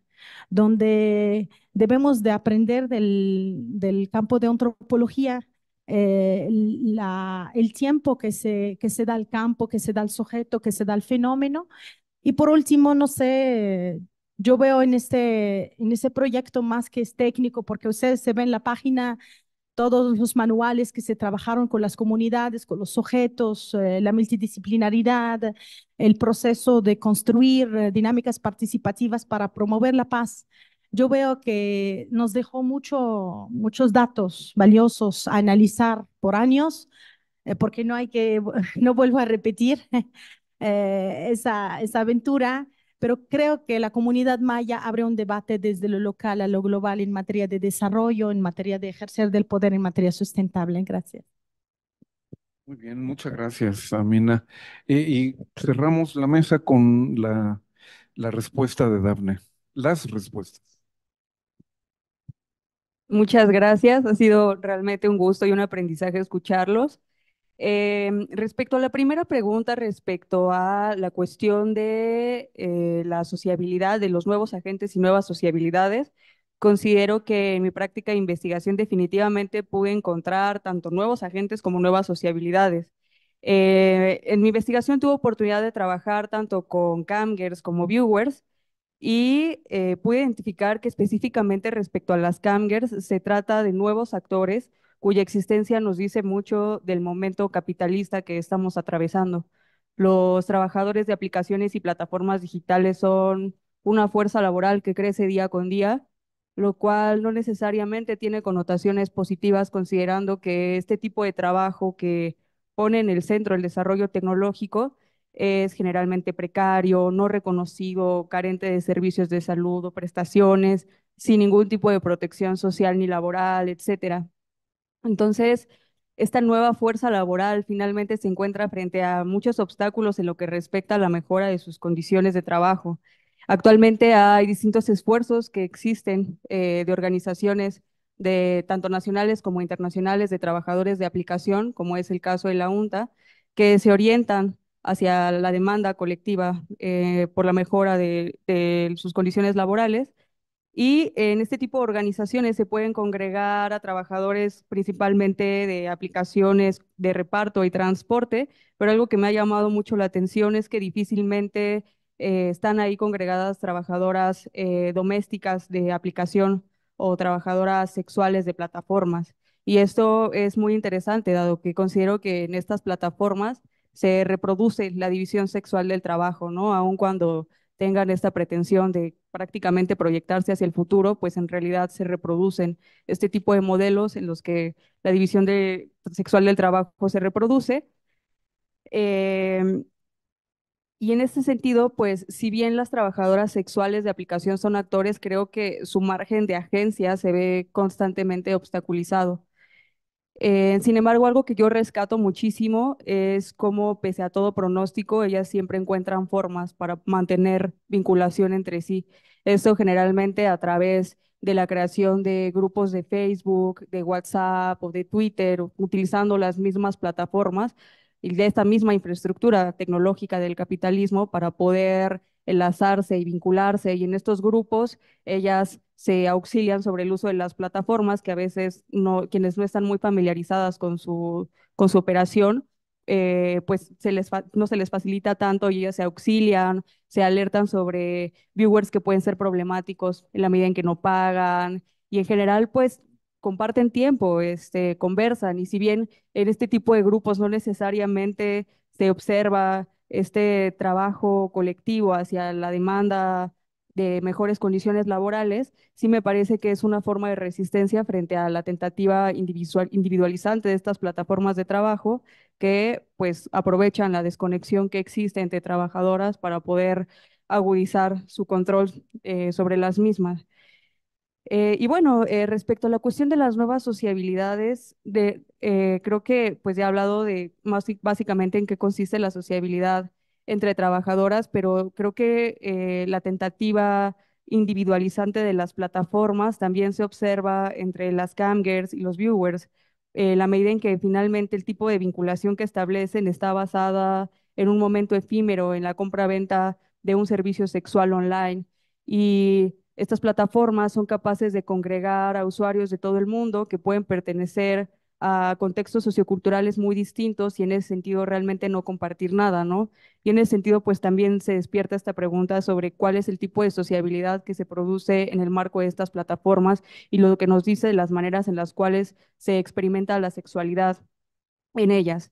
donde debemos de aprender del, del campo de antropología eh, la, el tiempo que se, que se da al campo, que se da al sujeto, que se da al fenómeno. Y por último, no sé, yo veo en este, en este proyecto más que es técnico, porque ustedes se ven en la página todos los manuales que se trabajaron con las comunidades, con los sujetos, eh, la multidisciplinaridad, el proceso de construir eh, dinámicas participativas para promover la paz. Yo veo que nos dejó mucho, muchos datos valiosos a analizar por años, eh, porque no hay que, no vuelvo a repetir esa, esa aventura pero creo que la comunidad maya abre un debate desde lo local a lo global en materia de desarrollo, en materia de ejercer del poder, en materia sustentable. Gracias. Muy bien, muchas gracias, Amina. Y, cerramos la mesa con la, la respuesta de Dafne, las respuestas. Muchas gracias, ha sido realmente un gusto y un aprendizaje escucharlos. Em, respecto a la primera pregunta, respecto a la cuestión de eh, la sociabilidad de los nuevos agentes y nuevas sociabilidades, considero que en mi práctica de investigación definitivamente pude encontrar tanto nuevos agentes como nuevas sociabilidades. Eh, en mi investigación tuve oportunidad de trabajar tanto con camgers como viewers y eh, pude identificar que específicamente respecto a las camgers se trata de nuevos actores cuya existencia nos dice mucho del momento capitalista que estamos atravesando. Los trabajadores de aplicaciones y plataformas digitales son una fuerza laboral que crece día con día, lo cual no necesariamente tiene connotaciones positivas considerando que este tipo de trabajo que pone en el centro el desarrollo tecnológico es generalmente precario, no reconocido, carente de servicios de salud o prestaciones, sin ningún tipo de protección social ni laboral, etcétera. Entonces, esta nueva fuerza laboral finalmente se encuentra frente a muchos obstáculos en lo que respecta a la mejora de sus condiciones de trabajo. Actualmente hay distintos esfuerzos que existen eh, de organizaciones tanto nacionales como internacionales de trabajadores de aplicación, como es el caso de la UNTA, que se orientan hacia la demanda colectiva eh, por la mejora de sus condiciones laborales y en este tipo de organizaciones se pueden congregar a trabajadores principalmente de aplicaciones de reparto y transporte, pero algo que me ha llamado mucho la atención es que difícilmente eh, están ahí congregadas trabajadoras eh, domésticas de aplicación o trabajadoras sexuales de plataformas. Y esto es muy interesante, dado que considero que en estas plataformas se reproduce la división sexual del trabajo, ¿no? Aun cuando tengan esta pretensión de prácticamente proyectarse hacia el futuro, pues en realidad se reproducen este tipo de modelos en los que la división de, sexual del trabajo se reproduce. Em, y en este sentido, pues si bien las trabajadoras sexuales de aplicación son actores, creo que su margen de agencia se ve constantemente obstaculizado. Eh, sin embargo, algo que yo rescato muchísimo es cómo, pese a todo pronóstico, ellas siempre encuentran formas para mantener vinculación entre sí. Eso generalmente a través de la creación de grupos de Facebook, de WhatsApp o de Twitter, utilizando las mismas plataformas y de esta misma infraestructura tecnológica del capitalismo para poder enlazarse y vincularse. Y en estos grupos ellas se auxilian sobre el uso de las plataformas que a veces no, quienes no están muy familiarizadas con su, con su operación, eh, pues se les no se les facilita tanto y ellas se auxilian, se alertan sobre viewers que pueden ser problemáticos en la medida en que no pagan y en general pues comparten tiempo, este, conversan y si bien en este tipo de grupos no necesariamente se observa este trabajo colectivo hacia la demanda de mejores condiciones laborales, sí me parece que es una forma de resistencia frente a la tentativa individualizante de estas plataformas de trabajo que pues aprovechan la desconexión que existe entre trabajadoras para poder agudizar su control eh, sobre las mismas. Eh, y bueno, eh, respecto a la cuestión de las nuevas sociabilidades, de, creo que pues ya he hablado de más, básicamente en qué consiste la sociabilidad entre trabajadoras, pero creo que eh, la tentativa individualizante de las plataformas también se observa entre las camgirls y los viewers, eh, la medida en que finalmente el tipo de vinculación que establecen está basada en un momento efímero, en la compra-venta de un servicio sexual online. Y estas plataformas son capaces de congregar a usuarios de todo el mundo que pueden pertenecer a contextos socioculturales muy distintos y en ese sentido realmente no compartir nada, ¿no? Y en ese sentido pues también se despierta esta pregunta sobre cuál es el tipo de sociabilidad que se produce en el marco de estas plataformas y lo que nos dice de las maneras en las cuales se experimenta la sexualidad en ellas.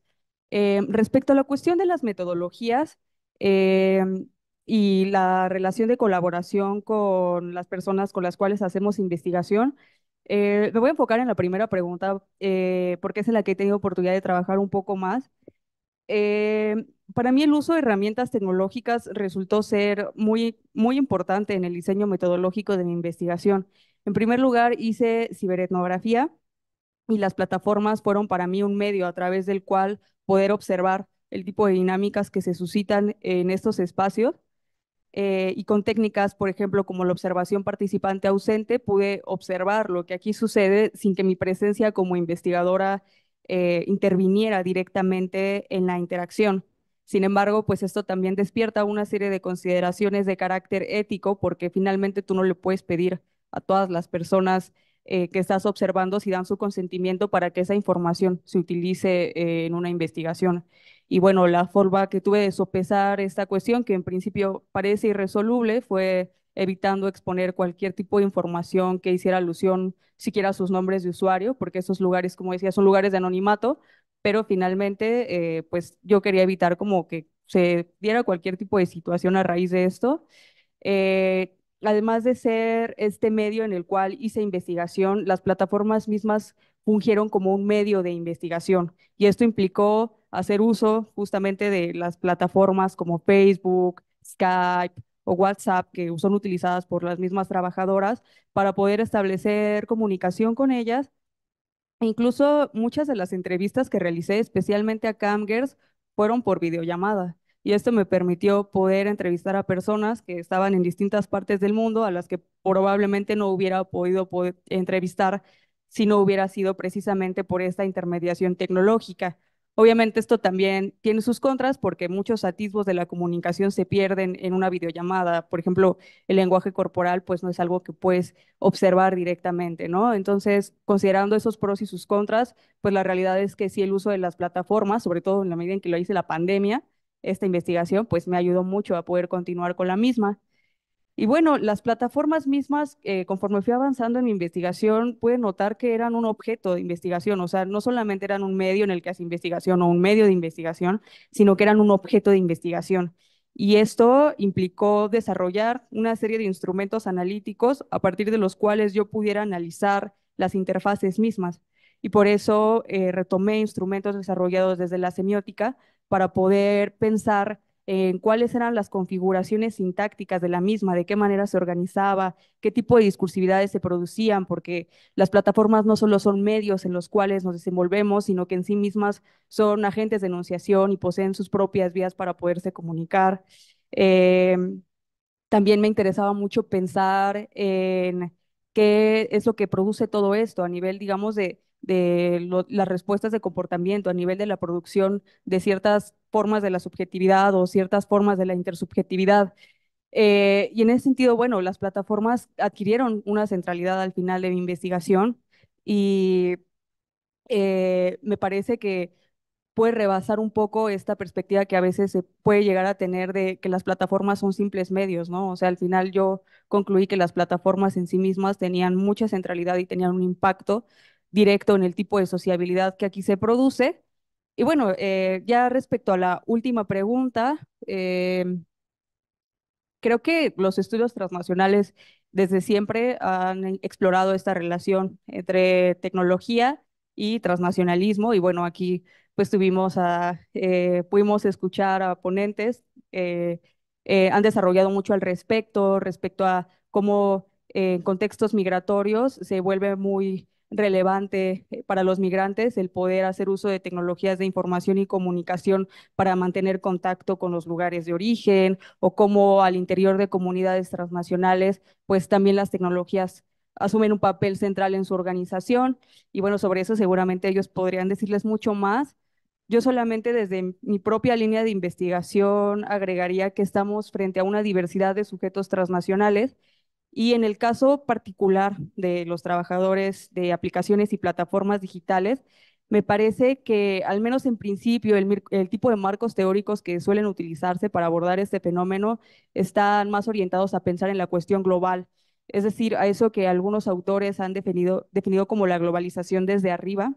Em, respecto a la cuestión de las metodologías em, y la relación de colaboración con las personas con las cuales hacemos investigación, eh, me voy a enfocar en la primera pregunta, eh, porque es en la que he tenido oportunidad de trabajar un poco más. Eh, para mí el uso de herramientas tecnológicas resultó ser muy, muy importante en el diseño metodológico de mi investigación. En primer lugar, hice ciberetnografía y las plataformas fueron para mí un medio a través del cual poder observar el tipo de dinámicas que se suscitan en estos espacios eh, y con técnicas, por ejemplo, como la observación participante ausente, pude observar lo que aquí sucede sin que mi presencia como investigadora eh, interviniera directamente en la interacción. Sin embargo, pues esto también despierta una serie de consideraciones de carácter ético, porque finalmente tú no le puedes pedir a todas las personas eh, que estás observando si dan su consentimiento para que esa información se utilice eh, en una investigación. Y bueno, la forma que tuve de sopesar esta cuestión, que en principio parece irresoluble, fue evitando exponer cualquier tipo de información que hiciera alusión siquiera a sus nombres de usuario, porque esos lugares, como decía, son lugares de anonimato, pero finalmente, eh, pues yo quería evitar como que se diera cualquier tipo de situación a raíz de esto además de ser este medio en el cual hice investigación, las plataformas mismas fungieron como un medio de investigación y esto implicó hacer uso justamente de las plataformas como Facebook, Skype o WhatsApp que son utilizadas por las mismas trabajadoras para poder establecer comunicación con ellas. E incluso muchas de las entrevistas que realicé, especialmente a Camgers, fueron por videollamada y esto me permitió poder entrevistar a personas que estaban en distintas partes del mundo a las que probablemente no hubiera podido entrevistar si no hubiera sido precisamente por esta intermediación tecnológica. Obviamente esto también tiene sus contras porque muchos atisbos de la comunicación se pierden en una videollamada. Por ejemplo, el lenguaje corporal pues no es algo que puedes observar directamente, ¿no? Entonces, considerando esos pros y sus contras, pues la realidad es que sí el uso de las plataformas, sobre todo en la medida en que lo hice la pandemia, esta investigación, pues me ayudó mucho a poder continuar con la misma. Y bueno, las plataformas mismas, eh, conforme fui avanzando en mi investigación, pude notar que eran un objeto de investigación, o sea, no solamente eran un medio en el que hace investigación o un medio de investigación, sino que eran un objeto de investigación. Y esto implicó desarrollar una serie de instrumentos analíticos a partir de los cuales yo pudiera analizar las interfaces mismas. Y por eso eh, retomé instrumentos desarrollados desde la semiótica para poder pensar en cuáles eran las configuraciones sintácticas de la misma, de qué manera se organizaba, qué tipo de discursividades se producían, porque las plataformas no solo son medios en los cuales nos desenvolvemos, sino que en sí mismas son agentes de enunciación y poseen sus propias vías para poderse comunicar. Eh, también me interesaba mucho pensar en qué es lo que produce todo esto a nivel, digamos, de de las respuestas de comportamiento a nivel de la producción de ciertas formas de la subjetividad o ciertas formas de la intersubjetividad. Eh, y en ese sentido, bueno, las plataformas adquirieron una centralidad al final de mi investigación y eh, me parece que puede rebasar un poco esta perspectiva que a veces se puede llegar a tener de que las plataformas son simples medios, ¿no? O sea, al final yo concluí que las plataformas en sí mismas tenían mucha centralidad y tenían un impacto, directo en el tipo de sociabilidad que aquí se produce. Y bueno, eh, ya respecto a la última pregunta, eh, creo que los estudios transnacionales desde siempre han explorado esta relación entre tecnología y transnacionalismo. Y bueno, aquí pues tuvimos a, eh, pudimos escuchar a ponentes, han desarrollado mucho al respecto, respecto a cómo en contextos migratorios se vuelve muy relevante eh, para los migrantes el poder hacer uso de tecnologías de información y comunicación para mantener contacto con los lugares de origen o como al interior de comunidades transnacionales, pues también las tecnologías asumen un papel central en su organización y bueno, sobre eso seguramente ellos podrían decirles mucho más. Yo solamente desde mi propia línea de investigación agregaría que estamos frente a una diversidad de sujetos transnacionales y en el caso particular de los trabajadores de aplicaciones y plataformas digitales, me parece que al menos en principio el, tipo de marcos teóricos que suelen utilizarse para abordar este fenómeno están más orientados a pensar en la cuestión global, es decir, a eso que algunos autores han definido, como la globalización desde arriba,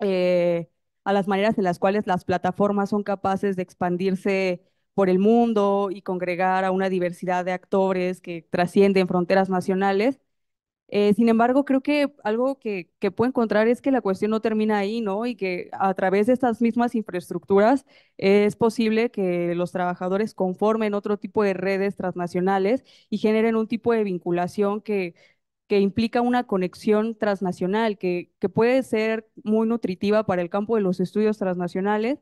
eh, a las maneras en las cuales las plataformas son capaces de expandirse por el mundo y congregar a una diversidad de actores que trascienden fronteras nacionales. Eh, sin embargo, creo que algo que, que, puedo encontrar es que la cuestión no termina ahí, ¿no? Y que a través de estas mismas infraestructuras es posible que los trabajadores conformen otro tipo de redes transnacionales y generen un tipo de vinculación que, que implica una conexión transnacional, que, que puede ser muy nutritiva para el campo de los estudios transnacionales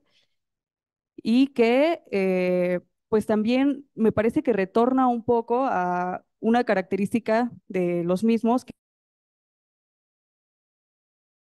y que eh, pues también me parece que retorna un poco a una característica de los mismos,